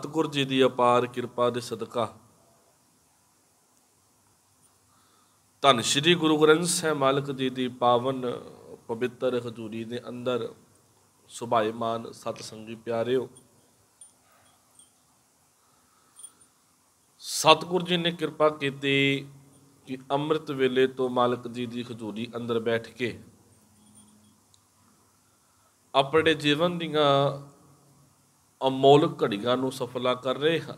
ਸਤਿਗੁਰ ਜੀ ਦੀ ਅਪਾਰ ਕਿਰਪਾ ਦੇ ਸਦਕਾ ਧੰਨ ਸ਼੍ਰੀ ਗੁਰੂ ਗ੍ਰੰਥ ਸਾਹਿਬ ਮਾਲਕ ਜੀ ਦੀ ਪਾਵਨ ਪਵਿੱਤਰ ਹਜ਼ੂਰੀ ਦੇ ਅੰਦਰ ਸੁਭਾਇਮਾਨ ਸੰਗੀ ਪਿਆਰਿਓ ਸਤਗੁਰ ਜੀ ਨੇ ਕਿਰਪਾ ਕੀਤੀ ਕਿ ਅੰਮ੍ਰਿਤ ਵੇਲੇ ਤੋਂ ਮਾਲਕ ਜੀ ਦੀ ਹਜ਼ੂਰੀ ਅੰਦਰ ਬੈਠ ਕੇ ਆਪਣੇ ਜੀਵਨ ਦੀਆਂ ਅਮੋਲਕ ਘੜੀਆਂ ਨੂੰ ਸਫਲਾ ਕਰ ਰਹੇ ਹਾਂ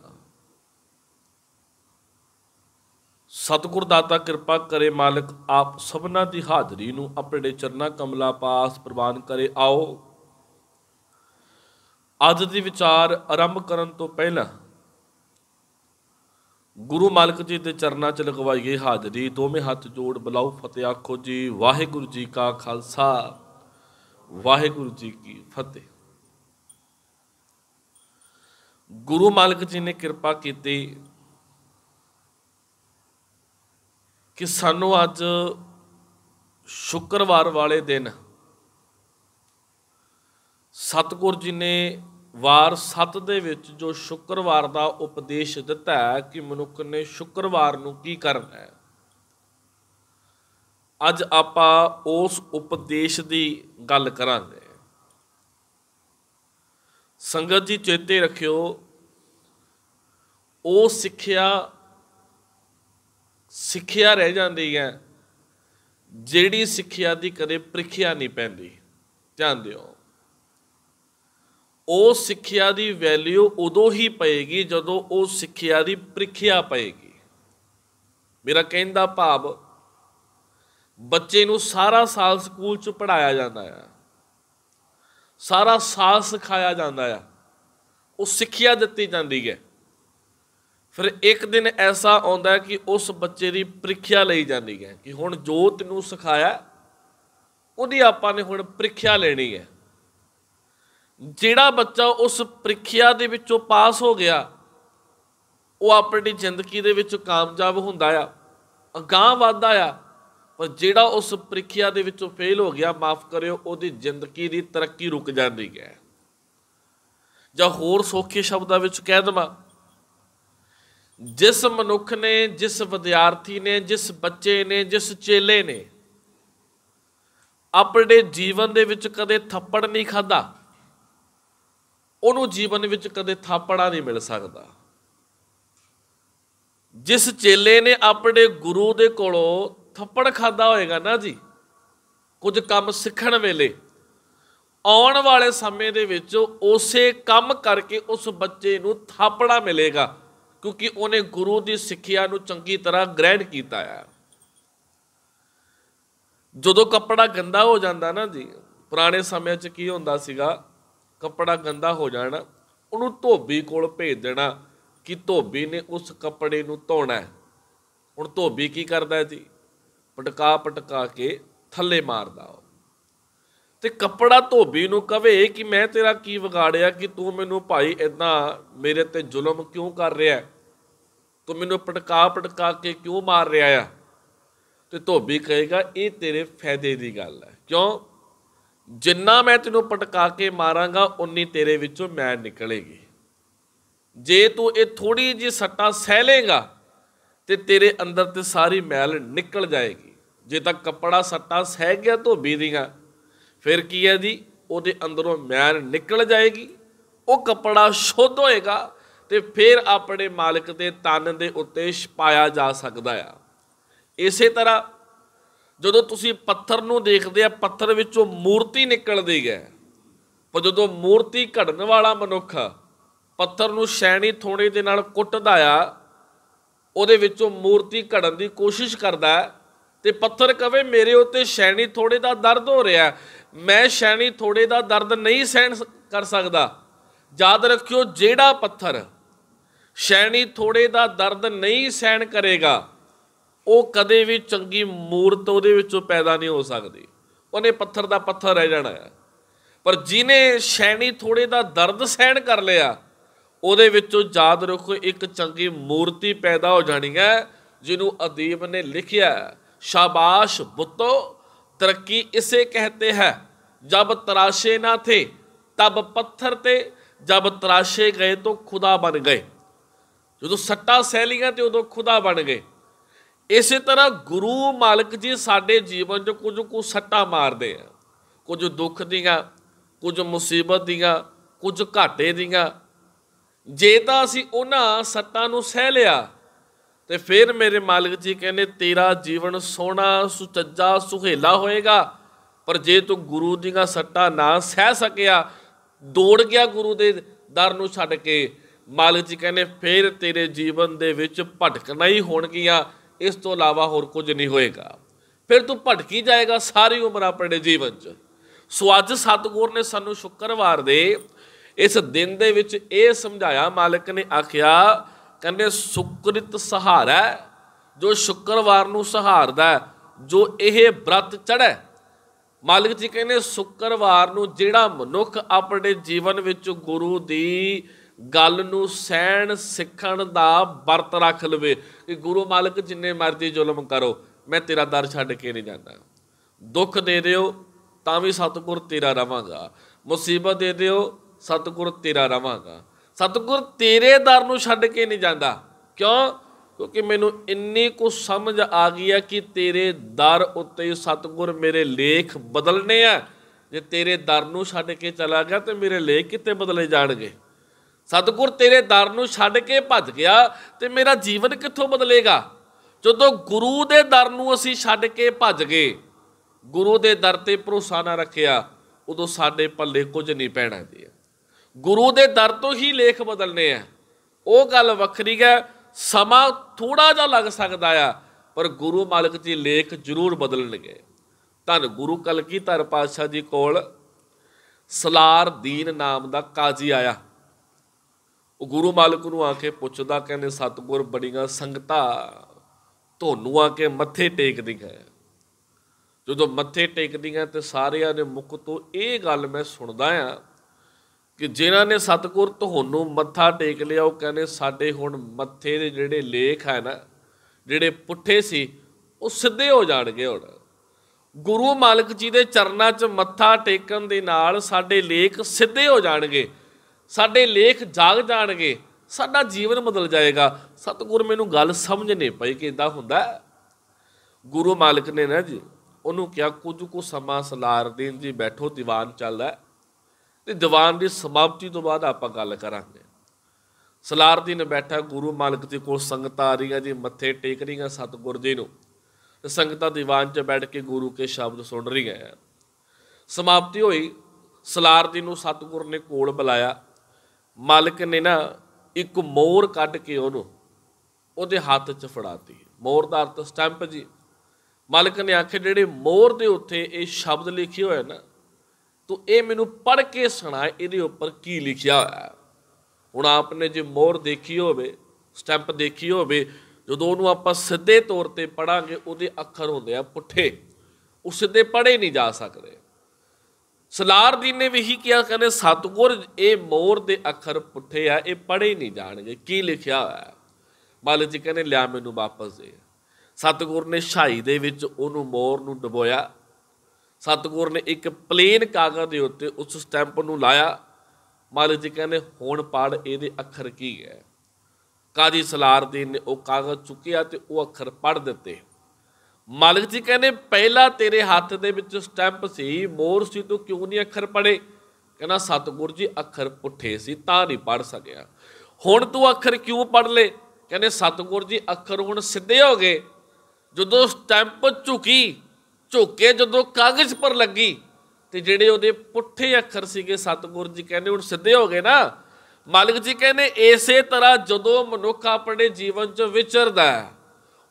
ਸਤਿਗੁਰ ਦਾਤਾ ਕਿਰਪਾ ਕਰੇ ਮਾਲਕ ਆਪ ਸਭਨਾ ਦੀ ਹਾਜ਼ਰੀ ਨੂੰ ਆਪਣੇ ਚਰਨਾ ਕਮਲਾ ਪਾਸ ਪ੍ਰਵਾਨ ਕਰੇ ਆਓ ਅੱਜ ਦੇ ਵਿਚਾਰ ਆਰੰਭ ਕਰਨ ਤੋਂ ਪਹਿਲਾਂ ਗੁਰੂ ਮਾਲਕ ਜੀ ਦੇ ਚਰਨਾਂ 'ਚ ਲਗਵਾਈਏ ਹਾਜ਼ਰੀ ਦੋਵੇਂ ਹੱਥ ਜੋੜ ਬਲਾਉ ਫਤਿਹ ਆਖੋ ਜੀ ਵਾਹਿਗੁਰੂ ਜੀ ਕਾ ਖਾਲਸਾ ਵਾਹਿਗੁਰੂ ਜੀ ਕੀ ਫਤਿਹ ਗੁਰੂ ਮਾਲਕ ਜੀ ਨੇ ਕਿਰਪਾ ਕੀਤੀ ਕਿ ਸਾਨੂੰ ਅੱਜ ਸ਼ੁੱਕਰਵਾਰ ਵਾਲੇ ਦਿਨ ਸਤਗੁਰ ਜੀ ਨੇ ਵਾਰ 7 ਦੇ ਵਿੱਚ ਜੋ ਸ਼ੁੱਕਰਵਾਰ ਦਾ ਉਪਦੇਸ਼ ਦਿੱਤਾ ਹੈ ਕਿ ਮਨੁੱਖ ਨੇ ਸ਼ੁੱਕਰਵਾਰ ਨੂੰ ਕੀ ਕਰਨਾ ਹੈ ਅੱਜ ਆਪਾਂ ਉਸ ਉਪਦੇਸ਼ ਦੀ ਗੱਲ ਕਰਾਂਗੇ ਸੰਗਤ ਜੀ ਚੇਤੇ ਰੱਖਿਓ ਉਹ ਸਿੱਖਿਆ ਸਿੱਖਿਆ ਰਹਿ ਜਾਂਦੀ ਹੈ ਜਿਹੜੀ ਸਿੱਖਿਆ ਦੀ ਕਦੇ ਪ੍ਰੀਖਿਆ ਨਹੀਂ ਪੈਂਦੀ ਧਿਆਨ ਦਿਓ ਉਹ ਸਿੱਖਿਆ ਦੀ ਵੈਲਿਊ ਉਦੋਂ ਹੀ ਪਏਗੀ ਜਦੋਂ ਉਹ ਸਿੱਖਿਆ ਦੀ ਪ੍ਰੀਖਿਆ ਪਏਗੀ ਮੇਰਾ ਕਹਿੰਦਾ ਭਾਵ ਬੱਚੇ ਨੂੰ ਸਾਰਾ ਸਾਲ ਸਕੂਲ ਚ ਪੜਾਇਆ ਜਾਂਦਾ ਹੈ ਸਾਰਾ ਸਾਲ ਸਿਖਾਇਆ ਜਾਂਦਾ ਆ ਉਹ ਸਿੱਖਿਆ ਦਿੱਤੀ ਜਾਂਦੀ ਹੈ ਫਿਰ ਇੱਕ ਦਿਨ ਐਸਾ ਆਉਂਦਾ ਕਿ ਉਸ ਬੱਚੇ ਦੀ ਪ੍ਰੀਖਿਆ ਲਈ ਜਾਂਦੀ ਹੈ ਕਿ ਹੁਣ ਜੋ ਤੈਨੂੰ ਸਿਖਾਇਆ ਉਹਦੀ ਆਪਾਂ ਨੇ ਹੁਣ ਪ੍ਰੀਖਿਆ ਲੈਣੀ ਹੈ ਜਿਹੜਾ ਬੱਚਾ ਉਸ ਪ੍ਰੀਖਿਆ ਦੇ ਵਿੱਚੋਂ ਪਾਸ ਹੋ ਗਿਆ ਉਹ ਆਪਣੀ ਜ਼ਿੰਦਗੀ ਦੇ ਵਿੱਚ ਕਾਮਯਾਬ ਹੁੰਦਾ ਆ ਅਗਾਹ ਵਧਦਾ ਆ ਪਰ ਜਿਹੜਾ ਉਸ ਪ੍ਰੀਖਿਆ ਦੇ ਵਿੱਚੋਂ ਫੇਲ ਹੋ ਗਿਆ ਮਾਫ ਕਰਿਓ ਉਹਦੀ ਜ਼ਿੰਦਗੀ ਦੀ ਤਰੱਕੀ ਰੁਕ ਜਾਂਦੀ ਹੈ ਜਾਂ ਹੋਰ ਸੌਖੇ ਸ਼ਬਦਾਂ ਵਿੱਚ ਕਹਿ ਦਵਾਂ ਜਿਸ ਮਨੁੱਖ ਨੇ ਜਿਸ ਵਿਦਿਆਰਥੀ ਨੇ ਜਿਸ ਬੱਚੇ ਨੇ ਜਿਸ ਚੇਲੇ ਨੇ ਆਪਣੇ ਜੀਵਨ ਦੇ ਵਿੱਚ ਕਦੇ ਥੱਪੜ ਨਹੀਂ ਖਾਦਾ ਉਹਨੂੰ ਜੀਵਨ ਵਿੱਚ ਕਦੇ ਥਾਪੜਾ ਨਹੀਂ ਮਿਲ ਸਕਦਾ ਜਿਸ ਚੇਲੇ ਨੇ ਆਪਣੇ ਗੁਰੂ ਦੇ ਕੋਲੋਂ ਥੱਪੜ ਖਾਦਾ ਹੋਏਗਾ ਨਾ ਜੀ ਕੁਝ ਕੰਮ ਸਿੱਖਣ ਵੇਲੇ ਆਉਣ ਵਾਲੇ ਸਮੇਂ ਦੇ ਵਿੱਚ ਉਸੇ ਕੰਮ ਕਰਕੇ ਉਸ ਬੱਚੇ ਨੂੰ ਥਾਪੜਾ ਮਿਲੇਗਾ ਕਿਉਂਕਿ ਉਹਨੇ ਗੁਰੂ ਦੀ ਸਿੱਖਿਆ ਨੂੰ ਚੰਗੀ ਤਰ੍ਹਾਂ ਗ੍ਰਹਿਣ ਕੀਤਾ ਹੈ ਜਦੋਂ ਕੱਪੜਾ ਗੰਦਾ ਹੋ ਜਾਂਦਾ ਨਾ ਜੀ ਪੁਰਾਣੇ ਸਮੇਂ 'ਚ ਕੀ ਹੁੰਦਾ ਸੀਗਾ ਕੱਪੜਾ ਗੰਦਾ ਹੋ ਜਾਣਾ ਉਹਨੂੰ ਧੋਬੀ ਕੋਲ ਭੇਜ ਦੇਣਾ ਕਿ ਧੋਬੀ ਨੇ ਉਸ ਕੱਪੜੇ ਨੂੰ ਧੋਣਾ ਹੁਣ ਧੋਬੀ ਕੀ ਕਰਦਾ ਜੀ ਪਟਕਾ ਪਟਕਾ ਕੇ ਥੱਲੇ ਮਾਰਦਾ ਉਹ ਤੇ ਕੱਪੜਾ ਧੋਬੀ ਨੂੰ ਕਵੇ ਕਿ ਮੈਂ ਤੇਰਾ ਕੀ ਵਿਗਾੜਿਆ ਕਿ ਤੂੰ ਮੈਨੂੰ ਭਾਈ ਇਦਾਂ ਮੇਰੇ ਤੇ ਜ਼ੁਲਮ ਕਿਉਂ ਕਰ ਰਿਹਾ ਤੂੰ ਮੈਨੂੰ ਪਟਕਾ ਪਟਕਾ ਕੇ ਕਿਉਂ ਮਾਰ ਰਿਹਾ ਆ ਤੇ ਧੋਬੀ ਕਹੇਗਾ ਇਹ ਤੇਰੇ ਫਾਇਦੇ ਦੀ ਗੱਲ ਹੈ ਕਿਉਂ ਜਿੰਨਾ ਮੈਂ ਤੈਨੂੰ ਪਟਕਾ ਕੇ ਮਾਰਾਂਗਾ ਉਨੀ ਤੇਰੇ ਵਿੱਚੋਂ ਮੈਂ ਨਿਕਲੇਗੀ ਜੇ ਤੂੰ ਇਹ ਥੋੜੀ ਜੀ ਸੱਟਾ ਸਹਿ ਲੇਗਾ ਤੇ ਤੇਰੇ ਅੰਦਰ ਤੇ ਸਾਰੀ ਮੈਲ ਨਿਕਲ ਜਾਏਗੀ ਜੇ ਤੱਕ ਕੱਪੜਾ ਸੱਟਾ ਸਹਿ ਗਿਆ ਧੋਬੀ ਦੀਆਂ ਫਿਰ ਕੀ ਹੈ ਜੀ ਉਹਦੇ ਅੰਦਰੋਂ ਮੈਲ ਨਿਕਲ ਜਾਏਗੀ ਉਹ ਕੱਪੜਾ ਸ਼ੁੱਧ ਹੋਏਗਾ ਤੇ ਫਿਰ ਆਪਣੇ ਮਾਲਕ ਦੇ ਤਨ ਦੇ ਉੱਤੇ ਛਪਾਇਆ ਜਾ ਸਕਦਾ ਆ ਇਸੇ ਤਰ੍ਹਾਂ ਜਦੋਂ ਤੁਸੀਂ ਪੱਥਰ ਨੂੰ ਦੇਖਦੇ ਆ ਪੱਥਰ ਵਿੱਚੋਂ ਮੂਰਤੀ ਨਿਕਲਦੀ ਹੈ ਪਰ ਜਦੋਂ ਮੂਰਤੀ ਘੜਨ ਵਾਲਾ ਮਨੁੱਖ ਪੱਥਰ ਨੂੰ ਸ਼ੈਣੀ ਥੋੜੇ ਦੇ ਨਾਲ ਕੁੱਟਦਾ ਆ ਉਹਦੇ ਵਿੱਚੋਂ ਮੂਰਤੀ ਘੜਨ ਦੀ ਕੋਸ਼ਿਸ਼ ਕਰਦਾ ਤੇ ਪੱਥਰ ਕਵੇ ਮੇਰੇ ਉੱਤੇ ਸ਼ੈਣੀ ਥੋੜੇ ਦਾ ਦਰਦ ਹੋ ਰਿਹਾ ਮੈਂ ਸ਼ੈਣੀ ਥੋੜੇ ਦਾ ਦਰਦ ਨਹੀਂ ਸਹਿਣ ਕਰ ਸਕਦਾ ਯਾਦ ਰੱਖਿਓ ਜਿਹੜਾ ਪੱਥਰ ਸ਼ੈਣੀ ਥੋੜੇ ਦਾ ਦਰਦ ਨਹੀਂ ਸਹਿਣ ਕਰੇਗਾ ਉਹ ਕਦੇ ਵੀ ਚੰਗੀ ਮੂਰਤ ਉਹਦੇ ਵਿੱਚੋਂ ਪੈਦਾ ਨਹੀਂ ਹੋ ਸਕਦੀ ਉਹਨੇ ਪੱਥਰ ਦਾ ਪੱਥਰ ਰਹਿ ਜਾਣਾ ਹੈ ਪਰ ਜਿਨੇ ਸ਼ੈਣੀ ਥੋੜੇ ਦਾ ਦਰਦ ਸਹਿਣ ਕਰ ਲਿਆ ਉਹਦੇ ਵਿੱਚੋਂ ਯਾਦ ਰੱਖੋ ਇੱਕ ਚੰਗੀ ਮੂਰਤੀ ਪੈਦਾ ਹੋ ਜਾਣੀ ਹੈ ਜਿਹਨੂੰ ਅਦੀਬ ਨੇ ਲਿਖਿਆ ਸ਼ਾਬਾਸ਼ ਬੁੱਤੋ ਤਰੱਕੀ ਇਸੇ ਕਹਤੇ ਹੈ ਜਬ ਤਰਾਸ਼ੇ ਨਾ ਥੇ ਤਬ ਪੱਥਰ ਤੇ ਜਬ ਤਰਾਸ਼ੇ ਗਏ ਤੋ ਖੁਦਾ ਬਣ ਗਏ ਜਦੋਂ ਸੱਟਾ ਸਹਿ ਲੀਆਂ ਤੇ ਉਦੋਂ ਖੁਦਾ ਬਣ ਗਏ ਇਸੇ ਤਰ੍ਹਾਂ ਗੁਰੂ ਮਾਲਕ ਜੀ ਸਾਡੇ ਜੀਵਨ 'ਚ ਕੁਝ ਕੁ ਸੱਟਾ ਮਾਰਦੇ ਆ ਕੁਝ ਦੁੱਖ ਦੀਆਂ ਕੁਝ ਮੁਸੀਬਤ ਦੀਆਂ ਕੁਝ ਘਾਟੇ ਦੀਆਂ ਜੇ ਤਾਂ ਅਸੀਂ ਉਹਨਾਂ ਸੱਟਾਂ ਨੂੰ ਸਹਿ ਲਿਆ ਤੇ ਫਿਰ ਮੇਰੇ ਮਾਲਕ ਜੀ ਕਹਿੰਦੇ ਤੇਰਾ ਜੀਵਨ ਸੋਹਣਾ ਸੁਚੱਜਾ ਸੁਹੇਲਾ ਹੋਏਗਾ ਪਰ ਜੇ ਤੂੰ ਗੁਰੂ ਦੀਆਂ ਸੱਟਾਂ ਨਾ ਸਹਿ ਸਕਿਆ ਦੌੜ ਗਿਆ ਗੁਰੂ ਦੇ ਦਰ ਨੂੰ ਛੱਡ ਕੇ ਮਾਲਕ ਜੀ ਕਹਿੰਦੇ ਫਿਰ ਤੇਰੇ ਜੀਵਨ ਦੇ ਵਿੱਚ ਭਟਕਣਾ ਹੀ ਹੋਣਗੀਆਂ ਇਸ ਤੋਂ ਇਲਾਵਾ ਹੋਰ ਕੁਝ ਨਹੀਂ ਹੋਏਗਾ ਫਿਰ ਤੂੰ ਭਟਕੀ ਜਾਏਗਾ ਸਾਰੀ ਉਮਰ ਆਪਣੇ ਜੀਵਨ 'ਚ ਸੋ ਅੱਜ ਸਤਗੁਰ ਨੇ ਸਾਨੂੰ ਸ਼ੁੱਕਰਵਾਰ ਦੇ ਇਸ ਦਿਨ ਦੇ ਵਿੱਚ ਇਹ ਸਮਝਾਇਆ ਮਾਲਕ ਨੇ ਆਖਿਆ ਕਹਿੰਦੇ ਸੁਕਰਿਤ ਸਹਾਰਾ ਜੋ ਸ਼ੁੱਕਰਵਾਰ ਨੂੰ ਸਹਾਰਦਾ ਜੋ ਇਹ ਬ੍ਰਤ ਚੜ੍ਹੈ ਮਾਲਕ ਜੀ ਕਹਿੰਦੇ ਸ਼ੁੱਕਰਵਾਰ ਨੂੰ ਜਿਹੜਾ ਮਨੁੱਖ ਆਪਣੇ ਜੀਵਨ ਵਿੱਚ ਗੁਰੂ ਦੀ ਗੱਲ ਨੂੰ ਸਹਿਣ ਸਿੱਖਣ ਦਾ ਵਰਤ ਰੱਖ ਲਵੇ ਕਿ ਗੁਰੂ ਮਾਲਕ ਜਿੰਨੇ ਮਰਜ਼ੀ ਜ਼ੁਲਮ ਕਰੋ ਮੈਂ ਤੇਰਾ ਦਰ ਛੱਡ ਕੇ ਨਹੀਂ ਜਾਂਦਾ ਦੁੱਖ ਦੇ ਦਿਓ ਤਾਂ ਵੀ ਸਤਿਗੁਰ ਤੇਰਾ ਰਵਾਂਗਾ ਮੁਸੀਬਤ ਦੇ ਦਿਓ ਸਤਗੁਰ ਤੇਰਾ ਰਵਾਂਗਾ ਸਤਗੁਰ ਤੇਰੇ ਦਰ ਨੂੰ ਛੱਡ ਕੇ ਨਹੀਂ ਜਾਂਦਾ ਕਿਉਂ ਕਿਉਂਕਿ ਮੈਨੂੰ ਇੰਨੀ ਕੁ ਸਮਝ ਆ ਗਈ ਹੈ ਕਿ ਤੇਰੇ ਦਰ ਉੱਤੇ ਹੀ ਮੇਰੇ ਲੇਖ ਬਦਲਨੇ ਆ ਜੇ ਤੇਰੇ ਦਰ ਨੂੰ ਛੱਡ ਕੇ ਚਲਾ ਗਿਆ ਤੇ ਮੇਰੇ ਲੇਖ ਕਿੱਥੇ ਬਦਲੇ ਜਾਣਗੇ ਸਤਗੁਰ ਤੇਰੇ ਦਰ ਨੂੰ ਛੱਡ ਕੇ ਭੱਜ ਗਿਆ ਤੇ ਮੇਰਾ ਜੀਵਨ ਕਿੱਥੋਂ ਬਦਲੇਗਾ ਜਦੋਂ ਗੁਰੂ ਦੇ ਦਰ ਨੂੰ ਅਸੀਂ ਛੱਡ ਕੇ ਭੱਜ ਗਏ ਗੁਰੂ ਦੇ ਦਰ ਤੇ ਭਰੋਸਾ ਨਾ ਰੱਖਿਆ ਉਦੋਂ ਸਾਡੇ ਪੱਲੇ ਕੁਝ ਨਹੀਂ ਪੈਣਾ ਦੀ ਗੁਰੂ ਦੇ ਦਰ ਤੋਂ ਹੀ ਲੇਖ ਬਦਲਨੇ ਆ ਉਹ ਗੱਲ ਵੱਖਰੀ ਹੈ ਸਮਾਂ ਥੋੜਾ ਜਿਹਾ ਲੱਗ ਸਕਦਾ ਆ ਪਰ ਗੁਰੂ ਮਾਲਕ ਜੀ ਲੇਖ ਜ਼ਰੂਰ ਬਦਲਣਗੇ ਧੰ ਗੁਰੂ ਧਰ ਪਾਤਸ਼ਾਹ ਜੀ ਕੋਲ ਸਲਾਰ ਦੀਨ ਨਾਮ ਦਾ ਕਾਜ਼ੀ ਆਇਆ ਉਹ ਗੁਰੂ ਮਾਲਕ ਨੂੰ ਆ ਕੇ ਪੁੱਛਦਾ ਕਹਿੰਦੇ ਸਤਗੁਰ ਬੜੀਆਂ ਸੰਗਤਾ ਤੁਹਾਨੂੰ ਆ ਕੇ ਮੱਥੇ ਟੇਕਦੀਆਂ ਜਦੋਂ ਮੱਥੇ ਟੇਕਦੀਆਂ ਤੇ ਸਾਰਿਆਂ ਦੇ ਮੁਖ ਤੋਂ ਇਹ ਗੱਲ ਮੈਂ ਸੁਣਦਾ ਆ ਕਿ ਜਿਨ੍ਹਾਂ ਨੇ ਸਤਗੁਰ ਤੁਹਾਨੂੰ ਮੱਥਾ ਟੇਕ ਲਿਆ ਉਹ ਕਹਿੰਦੇ ਸਾਡੇ ਹੁਣ ਮੱਥੇ ਦੇ ਜਿਹੜੇ ਲੇਖ ਹੈ ਨਾ ਜਿਹੜੇ ਪੁੱਠੇ ਸੀ ਉਹ ਸਿੱਧੇ ਹੋ ਜਾਣਗੇ ਹੁਣ ਗੁਰੂ ਮਾਲਕ ਜੀ ਦੇ ਚਰਨਾਂ 'ਚ ਮੱਥਾ ਟੇਕਣ ਦੇ ਨਾਲ ਸਾਡੇ ਲੇਖ ਸਿੱਧੇ ਹੋ ਜਾਣਗੇ ਸਾਡੇ ਲੇਖ ਜਾਗ ਜਾਣਗੇ ਸਾਡਾ ਜੀਵਨ ਬਦਲ ਜਾਏਗਾ ਸਤਗੁਰ ਮੈਨੂੰ ਗੱਲ ਸਮਝ ਨਹੀਂ ਪਈ ਕਿ ਇਦਾਂ ਹੁੰਦਾ ਗੁਰੂ ਮਾਲਕ ਨੇ ਨਾ ਜੀ ਉਹਨੂੰ ਕਿਹਾ ਕੁਝ ਕੁ ਸਮਾਂ ਸਲਾਰ ਦੇਣ ਜੀ ਬੈਠੋ ਦੀਵਾਨ ਚੱਲਦਾ ਤੇ ਦੀਵਾਨ ਦੀ ਸਮਾਪਤੀ ਤੋਂ ਬਾਅਦ ਆਪਾਂ ਗੱਲ ਕਰਾਂਗੇ ਸਲਾਰ ਨੇ ਬੈਠਾ ਗੁਰੂ ਮਾਲਕ ਦੇ ਕੋਲ ਸੰਗਤਾਂ ਆ ਰਹੀਆਂ ਜੀ ਮੱਥੇ ਟੇਕ ਰਹੀਆਂ ਸਤਗੁਰ ਜੀ ਨੂੰ ਤੇ ਸੰਗਤਾਂ ਦੀਵਾਨ 'ਚ ਬੈਠ ਕੇ ਗੁਰੂ ਕੇ ਸ਼ਬਦ ਸੁਣ ਰਹੀਆਂ ਹੈ ਸਮਾਪਤੀ ਹੋਈ ਸਲਾਰ ਦੀ ਨੂੰ ਸਤਗੁਰ ਨੇ ਕੋਲ ਬੁਲਾਇਆ ਮਾਲਕ ਨੇ ਨਾ ਇੱਕ ਮੋਰ ਕੱਢ ਕੇ ਉਹਨੂੰ ਉਹਦੇ ਹੱਥ 'ਚ ਫੜਾਤੀ ਮੋਰ ਦਾ ਅਰਥ ਸਟੈਂਪ ਜੀ ਮਾਲਕ ਨੇ ਆਖੇ ਜਿਹੜੇ ਮੋਰ ਦੇ ਉੱਤੇ ਇਹ ਸ਼ਬਦ ਲਿਖੇ ਹੋਏ ਨਾ ਤੋ ਇਹ ਮੈਨੂੰ ਪੜ ਕੇ ਸੁਣਾ ਇਹਦੇ ਉੱਪਰ ਕੀ ਲਿਖਿਆ ਹੋਇਆ ਹੁਣ ਆਪਨੇ ਜੇ ਮੋਹਰ ਦੇਖੀ ਹੋਵੇ ਸਟੈਂਪ ਦੇਖੀ ਹੋਵੇ ਜਦੋਂ ਉਹਨੂੰ ਆਪਾਂ ਸਿੱਧੇ ਤੌਰ ਤੇ ਪੜਾਂਗੇ ਉਹਦੇ ਅੱਖਰ ਹੁੰਦੇ ਆ ਪੁੱਠੇ ਉਹ ਸਿੱਧੇ ਪੜੇ ਨਹੀਂ ਜਾ ਸਕਦੇ ਸਲਾਰਦੀਨ ਨੇ ਵੀ ਕਿਹਾ ਕਹਿੰਦੇ ਸਤਗੁਰ ਇਹ ਮੋਰ ਦੇ ਅੱਖਰ ਪੁੱਠੇ ਆ ਇਹ ਪੜੇ ਨਹੀਂ ਜਾਣਗੇ ਕੀ ਲਿਖਿਆ ਹੋਇਆ ਮਾਲਕ ਜੀ ਕਹਿੰਦੇ ਲਿਆ ਮੈਨੂੰ ਵਾਪਸ ਦੇ ਸਤਗੁਰ ਨੇ ਸ਼ਾਈ ਦੇ ਵਿੱਚ ਉਹਨੂੰ ਮੋਰ ਨੂੰ ਡਬੋਇਆ ਸਤਗੁਰ ਨੇ ਇੱਕ ਪਲੇਨ ਕਾਗਜ਼ ਦੇ ਉੱਤੇ ਉਸ ਸਟੈਂਪ ਨੂੰ ਲਾਇਆ ਮਾਲਕ ਜੀ ਕਹਿੰਦੇ ਹੁਣ ਪੜ ਇਹਦੇ ਅੱਖਰ ਕੀ ਹੈ ਕਾਜੀ ਸਲਾਰਦੀਨ ਨੇ ਉਹ ਕਾਗਜ਼ ਚੁੱਕਿਆ ਤੇ ਉਹ ਅੱਖਰ ਪੜ ਦਿੱਤੇ ਮਾਲਕ ਜੀ ਕਹਿੰਦੇ ਪਹਿਲਾ ਤੇਰੇ ਹੱਥ ਦੇ ਵਿੱਚ ਸਟੈਂਪ ਸੀ ਮੋਰ ਸੀ ਤੂੰ ਕਿਉਂ ਨਹੀਂ ਅੱਖਰ ਪੜੇ ਕਹਿੰਦਾ ਸਤਗੁਰ ਜੀ ਅੱਖਰ ਪੁੱਠੇ ਸੀ ਤਾਂ ਨਹੀਂ ਪੜ ਸਕਿਆ ਹੁਣ ਤੂੰ ਅੱਖਰ ਕਿਉਂ ਪੜ ਲੇ ਕਹਿੰਦੇ ਸਤਗੁਰ ਜੀ ਅੱਖਰ ਹੁਣ ਸਿੱਧੇ ਹੋ ਗਏ ਜਦੋਂ ਸਟੈਂਪ ਝੁਕੀ ਝੋਕੇ ਜਦੋਂ ਕਾਗਜ਼ ਪਰ ਲੱਗੀ ਤੇ ਜਿਹੜੇ ਉਹਦੇ ਪੁੱਠੇ ਅੱਖਰ ਸੀਗੇ ਸਤਗੁਰ ਜੀ ਕਹਿੰਦੇ ਹੁਣ ਸਿੱਧੇ ਹੋ ਗਏ ਨਾ ਮਾਲਕ ਜੀ ਕਹਿੰਦੇ ਇਸੇ ਤਰ੍ਹਾਂ ਜਦੋਂ ਮਨੁੱਖ ਆਪਣੇ ਜੀਵਨ 'ਚ ਵਿਚਰਦਾ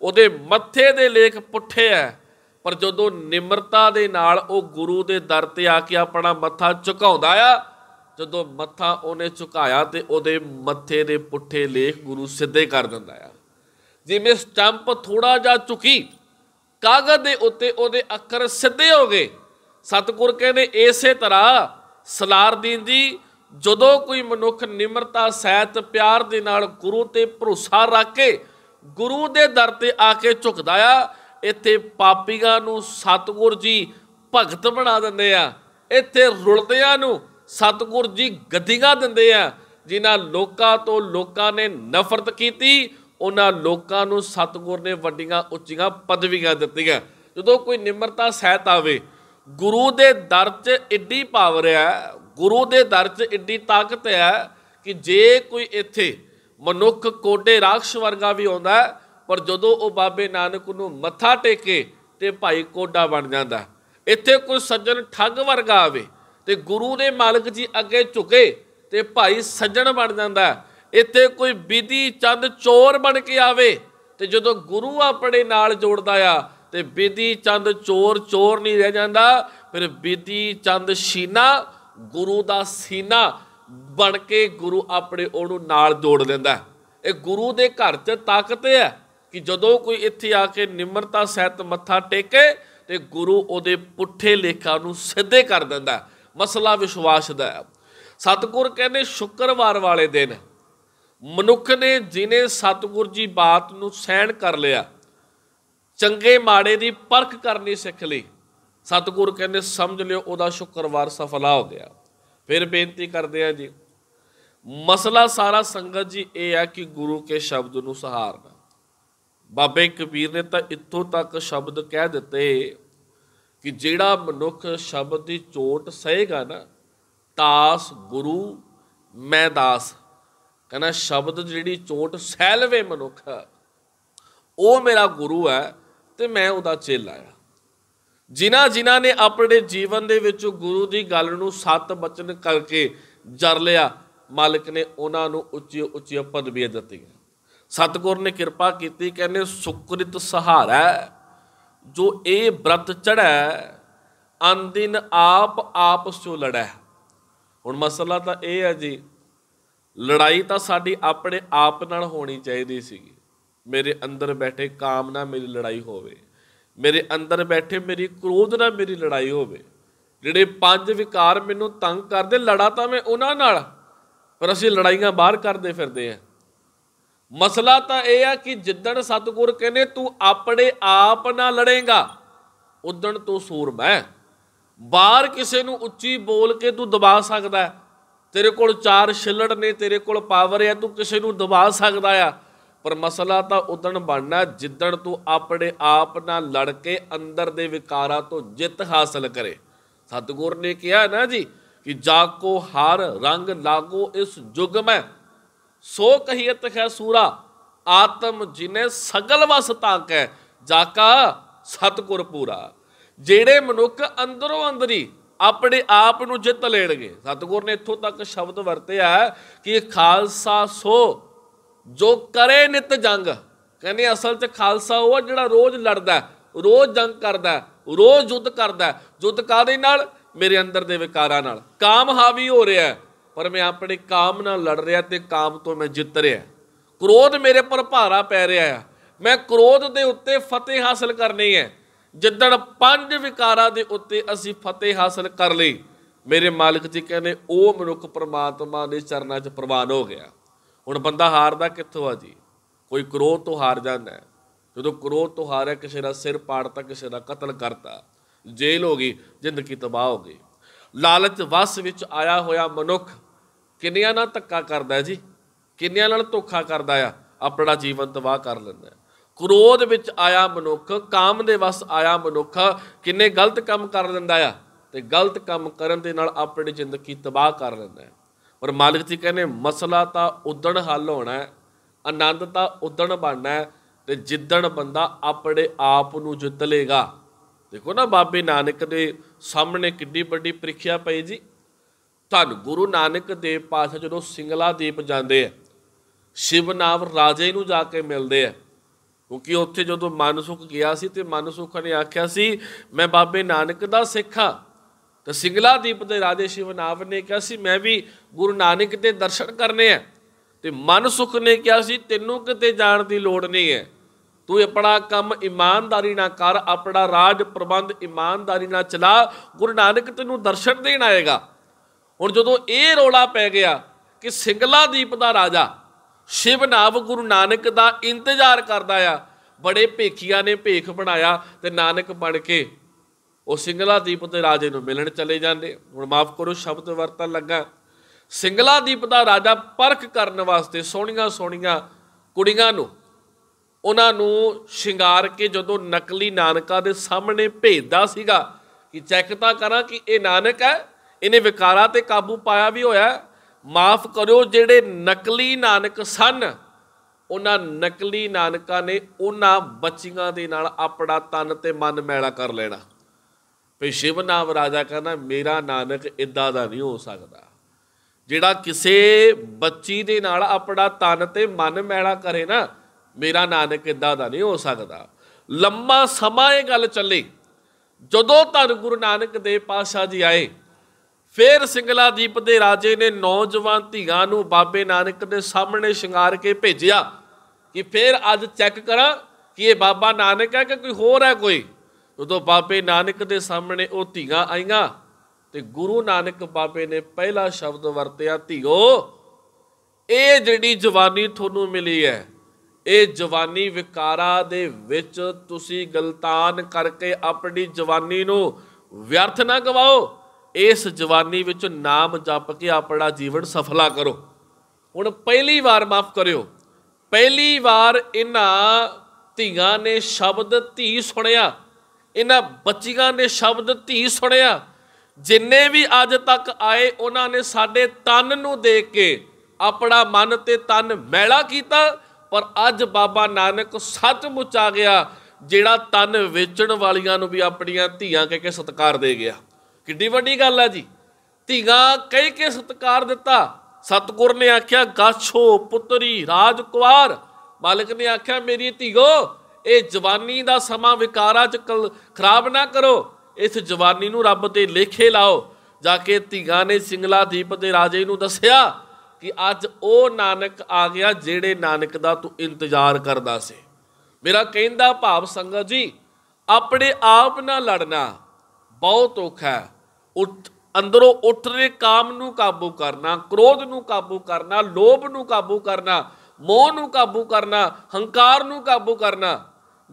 ਉਹਦੇ ਮੱਥੇ ਦੇ ਲੇਖ ਪੁੱਠੇ ਆ ਪਰ ਜਦੋਂ ਨਿਮਰਤਾ ਦੇ ਨਾਲ ਉਹ ਗੁਰੂ ਦੇ ਦਰ ਤੇ ਆ ਕੇ ਆਪਣਾ ਮੱਥਾ ਝੁਕਾਉਂਦਾ ਆ ਜਦੋਂ ਮੱਥਾ ਉਹਨੇ ਝੁਕਾਇਆ ਤੇ ਉਹਦੇ ਮੱਥੇ ਦੇ ਪੁੱਠੇ ਲੇਖ ਗੁਰੂ ਸਿੱਧੇ ਕਰ ਦਿੰਦਾ ਆ ਜਿਵੇਂ ਸਟੰਪ ਥੋੜਾ ਜਿਹਾ ਝੁਕੀ ਕਾਗਜ਼ ਦੇ ਉੱਤੇ ਉਹਦੇ ਅੱਖਰ ਸਿੱਧੇ ਹੋ ਗਏ ਸਤਿਗੁਰ ਕਹਿੰਦੇ ਇਸੇ ਤਰ੍ਹਾਂ ਸਲਾਰਦੀਨ ਜੀ ਜਦੋਂ ਕੋਈ ਮਨੁੱਖ ਨਿਮਰਤਾ ਸਹਿਤ ਪਿਆਰ ਦੇ ਨਾਲ ਗੁਰੂ ਤੇ ਭਰੋਸਾ ਰੱਖ ਕੇ ਗੁਰੂ ਦੇ ਦਰ ਤੇ ਆ ਕੇ ਝੁਕਦਾ ਆ ਇੱਥੇ ਪਾਪੀਆਂ ਨੂੰ ਸਤਿਗੁਰ ਜੀ ਭਗਤ ਬਣਾ ਦਿੰਦੇ ਆ ਇੱਥੇ ਰੁਲਦਿਆਂ ਨੂੰ ਸਤਿਗੁਰ ਜੀ ਗੱਦੀਆਂ ਦਿੰਦੇ ਆ ਜਿਨ੍ਹਾਂ ਲੋਕਾਂ ਤੋਂ ਲੋਕਾਂ ਨੇ ਨਫ਼ਰਤ ਕੀਤੀ ਉਹਨਾਂ ਲੋਕਾਂ ਨੂੰ ਸਤਗੁਰ ਨੇ ਵੱਡੀਆਂ ਉੱਚੀਆਂ ਪਦਵੀਆਂ ਦਿੱਤੀਆਂ ਜਦੋਂ ਕੋਈ ਨਿਮਰਤਾ ਸਹਿਤ ਆਵੇ ਗੁਰੂ ਦੇ ਦਰ 'ਚ ਏਡੀ ਪਾਵਰ ਹੈ ਗੁਰੂ ਦੇ ਦਰ 'ਚ ਏਡੀ ਤਾਕਤ ਹੈ ਕਿ ਜੇ ਕੋਈ ਇੱਥੇ ਮਨੁੱਖ ਕੋਟੇ ਰਾਖਸ਼ ਵਰਗਾ ਵੀ ਆਉਂਦਾ ਪਰ ਜਦੋਂ ਉਹ ਬਾਬੇ ਨਾਨਕ ਨੂੰ ਮੱਥਾ ਟੇਕੇ ਤੇ ਭਾਈ ਕੋਡਾ ਬਣ ਜਾਂਦਾ ਇੱਥੇ ਕੋਈ ਸੱਜਣ ਠੱਗ ਵਰਗਾ ਆਵੇ ਤੇ ਗੁਰੂ ਦੇ ਮਾਲਕ ਜੀ ਅੱਗੇ ਝੁਕੇ ਤੇ ਭਾਈ ਸੱਜਣ ਬਣ ਜਾਂਦਾ ਇੱਥੇ ਕੋਈ ਵਿਧੀ ਚੰਦ ਚੋਰ ਬਣ ਕੇ ਆਵੇ ਤੇ ਜਦੋਂ ਗੁਰੂ ਆਪਣੇ ਨਾਲ ਜੋੜਦਾ ਆ ਤੇ ਵਿਧੀ ਚੰਦ ਚੋਰ ਚੋਰ ਨਹੀਂ ਰਹਿ ਜਾਂਦਾ ਫਿਰ ਵਿਧੀ ਚੰਦ ਸੀਨਾ ਗੁਰੂ ਦਾ ਸੀਨਾ ਬਣ ਕੇ ਗੁਰੂ ਆਪਣੇ ਉਹਨੂੰ ਨਾਲ ਜੋੜ ਲੈਂਦਾ ਇਹ ਗੁਰੂ ਦੇ ਘਰ 'ਚ ਤਾਕਤ ਹੈ ਕਿ ਜਦੋਂ ਕੋਈ ਇੱਥੇ ਆ ਕੇ ਨਿਮਰਤਾ ਸਹਿਤ ਮੱਥਾ ਟੇਕੇ ਤੇ ਗੁਰੂ ਉਹਦੇ ਪੁੱਠੇ ਲੇਖਾਂ ਨੂੰ ਸਿੱਧੇ ਕਰ ਦਿੰਦਾ ਮਸਲਾ ਵਿਸ਼ਵਾਸ ਦਾ ਹੈ ਸਤਗੁਰ ਕਹਿੰਦੇ ਸ਼ੁੱਕਰਵਾਰ ਵਾਲੇ ਦਿਨ ਮਨੁੱਖ ਨੇ ਜਿਨੇ ਸਤਿਗੁਰ ਜੀ ਬਾਤ ਨੂੰ ਸਹਿਣ ਕਰ ਲਿਆ ਚੰਗੇ ਮਾੜੇ ਦੀ ਪਰਖ ਕਰਨੀ ਸਿੱਖ ਲਈ ਸਤਿਗੁਰ ਕਹਿੰਦੇ ਸਮਝ ਲਿਓ ਉਹਦਾ ਸ਼ੁਕਰਵਾਰ ਸਫਲਾ ਹੋ ਗਿਆ ਫਿਰ ਬੇਨਤੀ ਕਰਦੇ ਆ ਜੀ ਮਸਲਾ ਸਾਰਾ ਸੰਗਤ ਜੀ ਇਹ ਆ ਕਿ ਗੁਰੂ ਕੇ ਸ਼ਬਦ ਨੂੰ ਸਹਾਰਨਾ ਬਾਬੇ ਕਬੀਰ ਨੇ ਤਾਂ ਇੱਥੋਂ ਤੱਕ ਸ਼ਬਦ ਕਹਿ ਦਿੱਤੇ ਕਿ ਜਿਹੜਾ ਮਨੁੱਖ ਸ਼ਬਦ ਦੀ ਚੋਟ ਸਹੇਗਾ ਨਾ ਤਾਸ ਗੁਰੂ ਮੈਂ ਦਾਸ ਕਹਿੰਦਾ ਸ਼ਬਦ ਜਿਹੜੀ ਚੋਟ ਸਹਿਲਵੇ ਮਨੁੱਖ ਉਹ ਮੇਰਾ ਗੁਰੂ ਹੈ ਤੇ ਮੈਂ ਉਹਦਾ ਚੇਲਾ ਆ ਜਿਨ੍ਹਾਂ ਜਿਨ੍ਹਾਂ ਨੇ ਆਪਣੇ ਜੀਵਨ ਦੇ ਵਿੱਚ ਗੁਰੂ ਦੀ ਗੱਲ ਨੂੰ ਸਤ ਬਚਨ ਕਰਕੇ ਜਰ ਲਿਆ ਮਾਲਕ ਨੇ ਉਹਨਾਂ ਨੂੰ ਉੱਚੀ ਉੱਚੀ ਪਦਵੀ ਦਿੱਤੀ ਸਤਗੁਰ ਨੇ ਕਿਰਪਾ ਕੀਤੀ ਕਹਿੰਦੇ ਸੁਕ੍ਰਿਤ ਸਹਾਰਾ ਜੋ ਇਹ ਬ੍ਰਤ ਚੜ੍ਹੈ ਅੰਦਿਨ ਆਪ ਆਪਸ ਚੋ ਲੜੈ ਹੁਣ ਮਸਲਾ ਤਾਂ ਇਹ ਹੈ ਜੀ ਲੜਾਈ ਤਾਂ ਸਾਡੀ ਆਪਣੇ ਆਪ ਨਾਲ ਹੋਣੀ ਚਾਹੀਦੀ ਸੀ ਮੇਰੇ ਅੰਦਰ ਬੈਠੇ ਕਾਮ ਨਾਲ ਮੇਰੀ ਲੜਾਈ ਹੋਵੇ ਮੇਰੇ ਅੰਦਰ ਬੈਠੇ ਮੇਰੀ ਕ੍ਰੋਧ ਨਾਲ ਮੇਰੀ ਲੜਾਈ ਹੋਵੇ ਜਿਹੜੇ ਪੰਜ ਵਿਕਾਰ ਮੈਨੂੰ ਤੰਗ ਕਰਦੇ ਲੜਾ ਤਾਂ ਮੈਂ ਉਹਨਾਂ ਨਾਲ ਪਰ ਅਸੀਂ ਲੜਾਈਆਂ ਬਾਹਰ ਕਰਦੇ ਫਿਰਦੇ ਆ ਮਸਲਾ ਤਾਂ ਇਹ ਆ ਕਿ ਜਿੱਦਣ ਸਤਗੁਰ ਕਹਿੰਦੇ ਤੂੰ ਆਪਣੇ ਆਪ ਨਾਲ ਲੜੇਗਾ ਉਦਣ ਤੋਂ ਸੂਰਮਾ ਬਾਹਰ ਕਿਸੇ ਨੂੰ ਉੱਚੀ ਬੋਲ ਕੇ ਤੂੰ ਦਬਾ ਸਕਦਾ ਹੈ ਤੇਰੇ ਕੋਲ ਚਾਰ ਛਿੱਲੜ ਨੇ ਤੇਰੇ ਕੋਲ ਪਾਵਰ ਹੈ ਤੂੰ ਕਿਸੇ ਨੂੰ ਦਬਾ ਸਕਦਾ ਆ ਪਰ ਮਸਲਾ ਤਾਂ ਉਦਣ ਬਣਨਾ ਜਿੱਦਣ ਤੂੰ ਆਪਣੇ ਆਪ ਨਾਲ ਲੜ ਕੇ ਅੰਦਰ ਦੇ ਵਿਕਾਰਾਂ ਤੋਂ ਜਿੱਤ ਹਾਸਲ ਕਰੇ ਸਤਗੁਰ ਨੇ ਕਿਹਾ ਨਾ ਜੀ ਕਿ ਜਾ ਕੋ ਹਰ ਰੰਗ ਲਾਗੋ ਇਸ ਜੁਗ ਮੈਂ ਸੋ ਕਹੀਤ ਹੈ ਸੂਰਾ ਆਤਮ ਜਿਨੇ ਸਗਲ ਵਸ ਜਾ ਕਾ ਸਤਗੁਰ ਪੂਰਾ ਜਿਹੜੇ ਮਨੁੱਖ ਅੰਦਰੋਂ ਅੰਦਰੀ ਆਪਣੇ ਆਪ ਨੂੰ ਜਿੱਤ ਲੈਣਗੇ ਸਤਗੁਰ ਨੇ ਇੱਥੋਂ ਤੱਕ ਸ਼ਬਦ ਵਰਤਿਆ ਕਿ ਖਾਲਸਾ ਸੋ ਜੋ ਕਰੇ ਨਿਤ ਜੰਗ ਕਹਿੰਦੇ ਅਸਲ 'ਚ ਖਾਲਸਾ ਉਹ ਜਿਹੜਾ ਰੋਜ਼ ਲੜਦਾ ਰੋਜ਼ ਜੰਗ ਕਰਦਾ ਰੋਜ਼ ਯੁੱਧ ਕਰਦਾ ਜੁੱਧ ਕਾਦੇ ਨਾਲ ਮੇਰੇ ਅੰਦਰ ਦੇ ਵਿਕਾਰਾਂ ਨਾਲ ਕਾਮ ਹਾਵੀ ਹੋ ਰਿਹਾ ਪਰ ਮੈਂ ਆਪਣੇ ਕਾਮ ਨਾਲ ਲੜ ਰਿਹਾ ਤੇ ਕਾਮ ਤੋਂ ਮੈਂ ਜਿੱਤ ਰਿਹਾ ਕ੍ਰੋਧ ਮੇਰੇ ਪਰ ਭਾਰਾ ਪੈ ਰਿਹਾ ਹੈ ਮੈਂ ਕ੍ਰੋਧ ਦੇ ਉੱਤੇ ਫਤਿਹ ਹਾਸਲ ਕਰਨੀ ਹੈ ਜਿੱਦਣ ਪੰਜ ਵਿਕਾਰਾਂ ਦੇ ਉੱਤੇ ਅਸੀਂ ਫਤਿਹ ਹਾਸਲ ਕਰ ਲਈ ਮੇਰੇ ਮਾਲਕ ਜੀ ਕਹਿੰਦੇ ਉਹ ਮਨੁੱਖ ਪ੍ਰਮਾਤਮਾ ਦੇ ਚਰਨਾਂ 'ਚ ਪ੍ਰਵਾਨ ਹੋ ਗਿਆ ਹੁਣ ਬੰਦਾ ਹਾਰਦਾ ਕਿੱਥੋਂ ਆ ਜੀ ਕੋਈ ਕਰੋਧ ਤੋਂ ਹਾਰ ਜਾਂਦਾ ਹੈ ਜਦੋਂ ਕਰੋਧ ਤੋਂ ਹਾਰਿਆ ਕਿਸੇ ਦਾ ਸਿਰ ਪਾੜਤਾ ਕਿਸੇ ਦਾ ਕਤਲ ਕਰਤਾ ਜੇਲ੍ਹ ਹੋ ਗਈ ਜ਼ਿੰਦਗੀ ਤਬਾਹ ਹੋ ਗਈ ਲਾਲਚ ਵਸ ਵਿੱਚ ਆਇਆ ਹੋਇਆ ਮਨੁੱਖ ਕਿੰਨਿਆਂ ਨਾਲ ਧੱਕਾ ਕਰਦਾ ਜੀ ਕਿੰਨਿਆਂ ਨਾਲ ਧੋਖਾ ਕਰਦਾ ਆ ਆਪਣਾ ਜੀਵਨ ਤਬਾਹ ਕਰ ਲੈਂਦਾ ਕ੍ਰੋਧ ਵਿੱਚ ਆਇਆ ਮਨੁੱਖ ਕਾਮ ਦੇ ਵਸ ਆਇਆ ਮਨੁੱਖ ਕਿੰਨੇ ਗਲਤ ਕੰਮ ਕਰ ਲੈਂਦਾ ਆ ਤੇ ਗਲਤ ਕੰਮ ਕਰਨ ਦੇ ਨਾਲ ਆਪਣੀ ਜ਼ਿੰਦਗੀ ਤਬਾਹ ਕਰ ਲੈਂਦਾ ਹੈ ਔਰ ਮਾਲਕ ਜੀ ਕਹਿੰਦੇ ਮਸਲਾ ਤਾਂ ਉਦਣ ਹੱਲ ਹੋਣਾ ਹੈ ਆਨੰਦ ਤਾਂ ਉਦਣ ਬਣਨਾ ਹੈ ਤੇ ਜਿੱਦਣ ਬੰਦਾ ਆਪਣੇ ਆਪ ਨੂੰ ਜਿੱਤ ਲੇਗਾ ਦੇਖੋ ਨਾ ਬਾਬੇ ਨਾਨਕ ਦੇ ਸਾਹਮਣੇ ਕਿੰਨੀ ਵੱਡੀ ਪ੍ਰੀਖਿਆ ਪਈ ਜੀ ਧੰਨ ਗੁਰੂ ਨਾਨਕ ਦੇਵ ਪਾਸ ਜਦੋਂ ਸਿੰਗਲਾ ਦੀਪ ਜਾਂਦੇ ਆ ਸ਼ਿਵ ਨਾਮ ਰਾਜੇ ਨੂੰ ਜਾ ਕੇ ਮਿਲਦੇ ਆ ਕਿਉਂਕਿ ਉੱਥੇ ਜਦੋਂ ਮਨਸੁਖ ਗਿਆ ਸੀ ਤੇ ਮਨਸੁਖ ਨੇ ਆਖਿਆ ਸੀ ਮੈਂ ਬਾਬੇ ਨਾਨਕ ਦਾ ਸਿੱਖਾ ਤਾਂ ਸਿੰਗਲਾ ਦੀਪ ਦੇ ਰਾਜੇ ਸ਼ਿਵਨਾਵ ਨੇ ਕਿਹਾ ਸੀ ਮੈਂ ਵੀ ਗੁਰੂ ਨਾਨਕ ਦੇ ਦਰਸ਼ਨ ਕਰਨੇ ਆ ਤੇ ਮਨਸੁਖ ਨੇ ਕਿਹਾ ਸੀ ਤੈਨੂੰ ਕਿਤੇ ਜਾਣ ਦੀ ਲੋੜ ਨਹੀਂ ਹੈ ਤੂੰ ਆਪਣਾ ਕੰਮ ਇਮਾਨਦਾਰੀ ਨਾਲ ਕਰ ਆਪਣਾ ਰਾਜ ਪ੍ਰਬੰਧ ਇਮਾਨਦਾਰੀ ਨਾਲ ਚਲਾ ਗੁਰੂ ਨਾਨਕ ਤੈਨੂੰ ਦਰਸ਼ਨ ਦੇਣ ਆਏਗਾ ਹੁਣ ਜਦੋਂ ਇਹ ਰੋਲਾ ਪੈ ਗਿਆ ਕਿ ਸਿੰਗਲਾ ਦੀਪ ਦਾ ਰਾਜਾ ਸ਼ਿਵ ਨਾਮ ਗੁਰੂ ਨਾਨਕ ਦਾ ਇੰਤਜ਼ਾਰ ਕਰਦਾ ਆ ਬੜੇ ਭੇਖੀਆਂ ਨੇ ਭੇਖ ਬਣਾਇਆ ਤੇ ਨਾਨਕ ਬਣ ਕੇ ਉਹ ਸਿੰਗਲਾ ਦੀਪ ਤੇ ਰਾਜੇ ਨੂੰ ਮਿਲਣ ਚਲੇ ਜਾਂਦੇ ਹੁਣ ਮਾਫ ਕਰੋ ਸ਼ਬਦ ਵਰਤਨ ਲੱਗਾ ਸਿੰਗਲਾ ਦੀਪ ਦਾ ਰਾਜਾ ਪਰਖ ਕਰਨ ਵਾਸਤੇ ਸੋਹਣੀਆਂ ਸੋਹਣੀਆਂ ਕੁੜੀਆਂ ਨੂੰ ਉਹਨਾਂ ਨੂੰ ਸ਼ਿੰਗਾਰ ਕੇ ਜਦੋਂ ਨਕਲੀ ਨਾਨਕਾ ਦੇ ਸਾਹਮਣੇ ਭੇਜਦਾ ਸੀਗਾ ਕਿ ਚੈੱਕ ਤਾਂ ਕਰਾਂ ਕਿ ਇਹ ਨਾਨਕ ਹੈ ਇਹਨੇ ਵਿਕਾਰਾਂ ਤੇ ਕਾਬੂ ਪਾਇਆ ਵੀ ਹੋਇਆ ਮਾਫ ਕਰੋ ਜਿਹੜੇ ਨਕਲੀ ਨਾਨਕ ਸਨ ਉਹਨਾਂ ਨਕਲੀ ਨਾਨਕਾਂ ਨੇ ਉਹਨਾਂ ਬੱਚੀਆਂ ਦੇ ਨਾਲ ਆਪਣਾ ਤਨ ਤੇ ਮਨ ਮੈਲਾ ਕਰ ਲੈਣਾ ਭਈ ਸ਼ਿਵ ਨਾਮ ਰਾਜਾ ਕਹਿੰਦਾ ਮੇਰਾ ਨਾਨਕ ਇਦਾਂ ਦਾ ਨਹੀਂ ਹੋ ਸਕਦਾ ਜਿਹੜਾ ਕਿਸੇ ਬੱਚੀ ਦੇ ਨਾਲ ਆਪਣਾ ਤਨ ਤੇ ਮਨ ਮੈਲਾ ਕਰੇ ਨਾ ਮੇਰਾ ਨਾਨਕ ਇਦਾਂ ਦਾ ਨਹੀਂ ਹੋ ਸਕਦਾ ਲੰਮਾ ਸਮਾਂ ਇਹ ਗੱਲ ਚੱਲੀ ਜਦੋਂ ਧੰਨ ਗੁਰੂ ਨਾਨਕ ਦੇਵ ਪਾਸ਼ਾ ਜੀ ਆਏ ਫੇਰ ਸਿੰਗਲਾ ਦੀਪ ਦੇ ਰਾਜੇ ਨੇ ਨੌਜਵਾਨ ਧੀਆਂ ਨੂੰ ਬਾਬੇ ਨਾਨਕ ਦੇ ਸਾਹਮਣੇ ਸ਼ਿੰਗਾਰ ਕੇ ਭੇਜਿਆ ਕਿ ਫੇਰ ਅੱਜ ਚੈੱਕ ਕਰਾਂ ਕਿ ਇਹ ਬਾਬਾ ਨਾਨਕ ਹੈ ਕਿ ਕੋਈ ਹੋਰ ਹੈ ਕੋਈ ਉਦੋਂ ਬਾਬੇ ਨਾਨਕ ਦੇ ਸਾਹਮਣੇ ਉਹ ਧੀਆਂ ਆਈਆਂ ਤੇ ਗੁਰੂ ਨਾਨਕ ਬਾਬੇ ਨੇ ਪਹਿਲਾ ਸ਼ਬਦ ਵਰਤਿਆ ਧੀਓ ਇਹ ਜਿਹੜੀ ਜਵਾਨੀ ਤੁਹਾਨੂੰ ਮਿਲੀ ਹੈ ਇਹ ਜਵਾਨੀ ਵਿਕਾਰਾਂ ਦੇ ਵਿੱਚ ਤੁਸੀਂ ਗਲਤਾਨ ਕਰਕੇ ਆਪਣੀ ਜਵਾਨੀ ਨੂੰ ਵਿਅਰਥ ਨਾ ਗਵਾਓ ਇਸ ਜਵਾਨੀ ਵਿੱਚ ਨਾਮ ਜਪ ਕੇ ਆਪਣਾ ਜੀਵਨ ਸਫਲਾ ਕਰੋ ਹੁਣ ਪਹਿਲੀ ਵਾਰ ਮਾਫ ਕਰਿਓ ਪਹਿਲੀ ਵਾਰ ਇਹਨਾਂ ਧੀਆਂ ਨੇ ਸ਼ਬਦ ਧੀ ਸੁਣਿਆ ਇਹਨਾਂ ਬੱਚੀਆਂ ਨੇ ਸ਼ਬਦ ਧੀ ਸੁਣਿਆ ਜਿੰਨੇ ਵੀ ਅੱਜ ਤੱਕ ਆਏ ਉਹਨਾਂ ਨੇ ਸਾਡੇ ਤਨ ਨੂੰ ਦੇਖ ਕੇ ਆਪਣਾ ਮਨ ਤੇ ਤਨ ਮੈਲਾ ਕੀਤਾ ਪਰ ਅੱਜ ਬਾਬਾ ਨਾਨਕ ਸੱਚਮੁੱਚ ਆ ਗਿਆ ਜਿਹੜਾ ਤਨ ਵੇਚਣ ਵਾਲੀਆਂ ਨੂੰ ਵੀ ਆਪਣੀਆਂ ਧੀਆਂ ਕਹਿ ਕੇ ਸਤਕਾਰ ਦੇ ਗਿਆ ਕਿੱਡੀ ਵੱਡੀ ਗੱਲ ਆ ਜੀ ਧੀਗਾ ਕਹਿ ਕੇ ਸਤਕਾਰ ਦਿੱਤਾ ਸਤਗੁਰ ਨੇ ਆਖਿਆ ਗਾਛੋ ਪੁੱਤਰੀ ਰਾਜਕੁਮਾਰ ਮਾਲਕ ਨੇ ਆਖਿਆ ਮੇਰੀ ਧੀਗੋ ਇਹ ਜਵਾਨੀ ਦਾ ਸਮਾਂ ਵਿਕਾਰਾਂ ਚ ਖਰਾਬ ਨਾ ਕਰੋ ਇਸ ਜਵਾਨੀ ਨੂੰ ਰੱਬ ਤੇ ਲੇਖੇ ਲਾਓ ਜਾ ਕੇ ਧੀਗਾ ਨੇ ਸਿੰਗਲਾ ਦੀਪ ਦੇ ਰਾਜੇ ਨੂੰ ਦੱਸਿਆ ਕਿ ਅੱਜ ਉਹ ਨਾਨਕ ਆ ਗਿਆ ਜਿਹੜੇ ਨਾਨਕ ਦਾ ਤੂੰ ਇੰਤਜ਼ਾਰ ਕਰਦਾ ਸੀ ਮੇਰਾ ਕਹਿੰਦਾ ਭਾਵ ਸੰਗਤ ਜੀ ਆਪਣੇ ਆਪ ਨਾਲ ਲੜਨਾ ਬਹੁਤ ਔਖਾ ਹੈ ਉੱਠ ਅੰਦਰੋਂ ਉੱਠ ਰਹੇ ਕਾਮ ਨੂੰ ਕਾਬੂ ਕਰਨਾ ਕ੍ਰੋਧ ਨੂੰ ਕਾਬੂ ਕਰਨਾ ਲੋਭ ਨੂੰ ਕਾਬੂ ਕਰਨਾ ਮੋਹ ਨੂੰ ਕਾਬੂ ਕਰਨਾ ਹੰਕਾਰ ਨੂੰ ਕਾਬੂ ਕਰਨਾ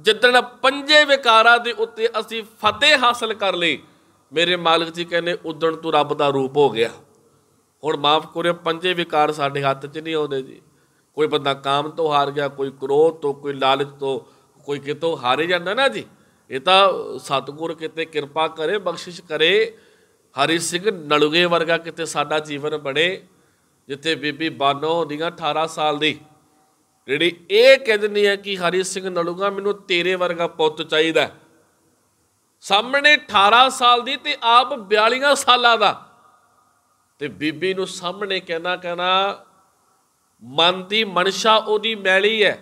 ਜਿੱਦਣ ਪੰਜੇ ਵਿਕਾਰਾਂ ਦੇ ਉੱਤੇ ਅਸੀਂ ਫਤਿਹ ਹਾਸਲ ਕਰ ਲਈ ਮੇਰੇ ਮਾਲਕ ਜੀ ਕਹਿੰਦੇ ਉਦਣ ਤੂੰ ਰੱਬ ਦਾ ਰੂਪ ਹੋ ਗਿਆ ਹੁਣ ਮਾਫ ਕਰਿਓ ਪੰਜੇ ਵਿਕਾਰ ਸਾਡੇ ਹੱਥ 'ਚ ਨਹੀਂ ਆਉਂਦੇ ਜੀ ਕੋਈ ਬੰਦਾ ਕਾਮ ਤੋਂ ਹਾਰ ਗਿਆ ਕੋਈ ਕ੍ਰੋਧ ਤੋਂ ਕੋਈ ਲਾਲਚ ਤੋਂ ਕੋਈ ਕਿਤੋਂ ਹਾਰੇ ਜਾਂਦਾ ਨਾ ਜੀ ਇਹ ਤਾਂ ਸਤਗੁਰ ਕਿਤੇ ਕਿਰਪਾ ਕਰੇ ਬਖਸ਼ਿਸ਼ ਕਰੇ ਹਰੀ ਸਿੰਘ ਨਲੂਗੇ ਵਰਗਾ ਕਿਤੇ ਸਾਡਾ ਜੀਵਨ ਬਣੇ ਜਿੱਥੇ ਬੀਬੀ ਬਾਨੋ ਦੀਆਂ 18 ਸਾਲ ਦੀ ਜਿਹੜੀ ਇਹ ਕਹਿੰਦੀ ਹੈ ਕਿ ਹਰੀ ਸਿੰਘ ਨਲੂਗਾ ਮੈਨੂੰ ਤੇਰੇ ਵਰਗਾ ਪੁੱਤ ਚਾਹੀਦਾ ਸਾਹਮਣੇ 18 ਸਾਲ ਦੀ ਤੇ ਆਪ 42 ਸਾਲਾਂ ਦਾ ਤੇ ਬੀਬੀ ਨੂੰ ਸਾਹਮਣੇ ਕਹਿਣਾ ਕਹਿਣਾ ਮਨ ਦੀ ਮਨਸ਼ਾ ਉਹਦੀ ਮੈਲੀ ਹੈ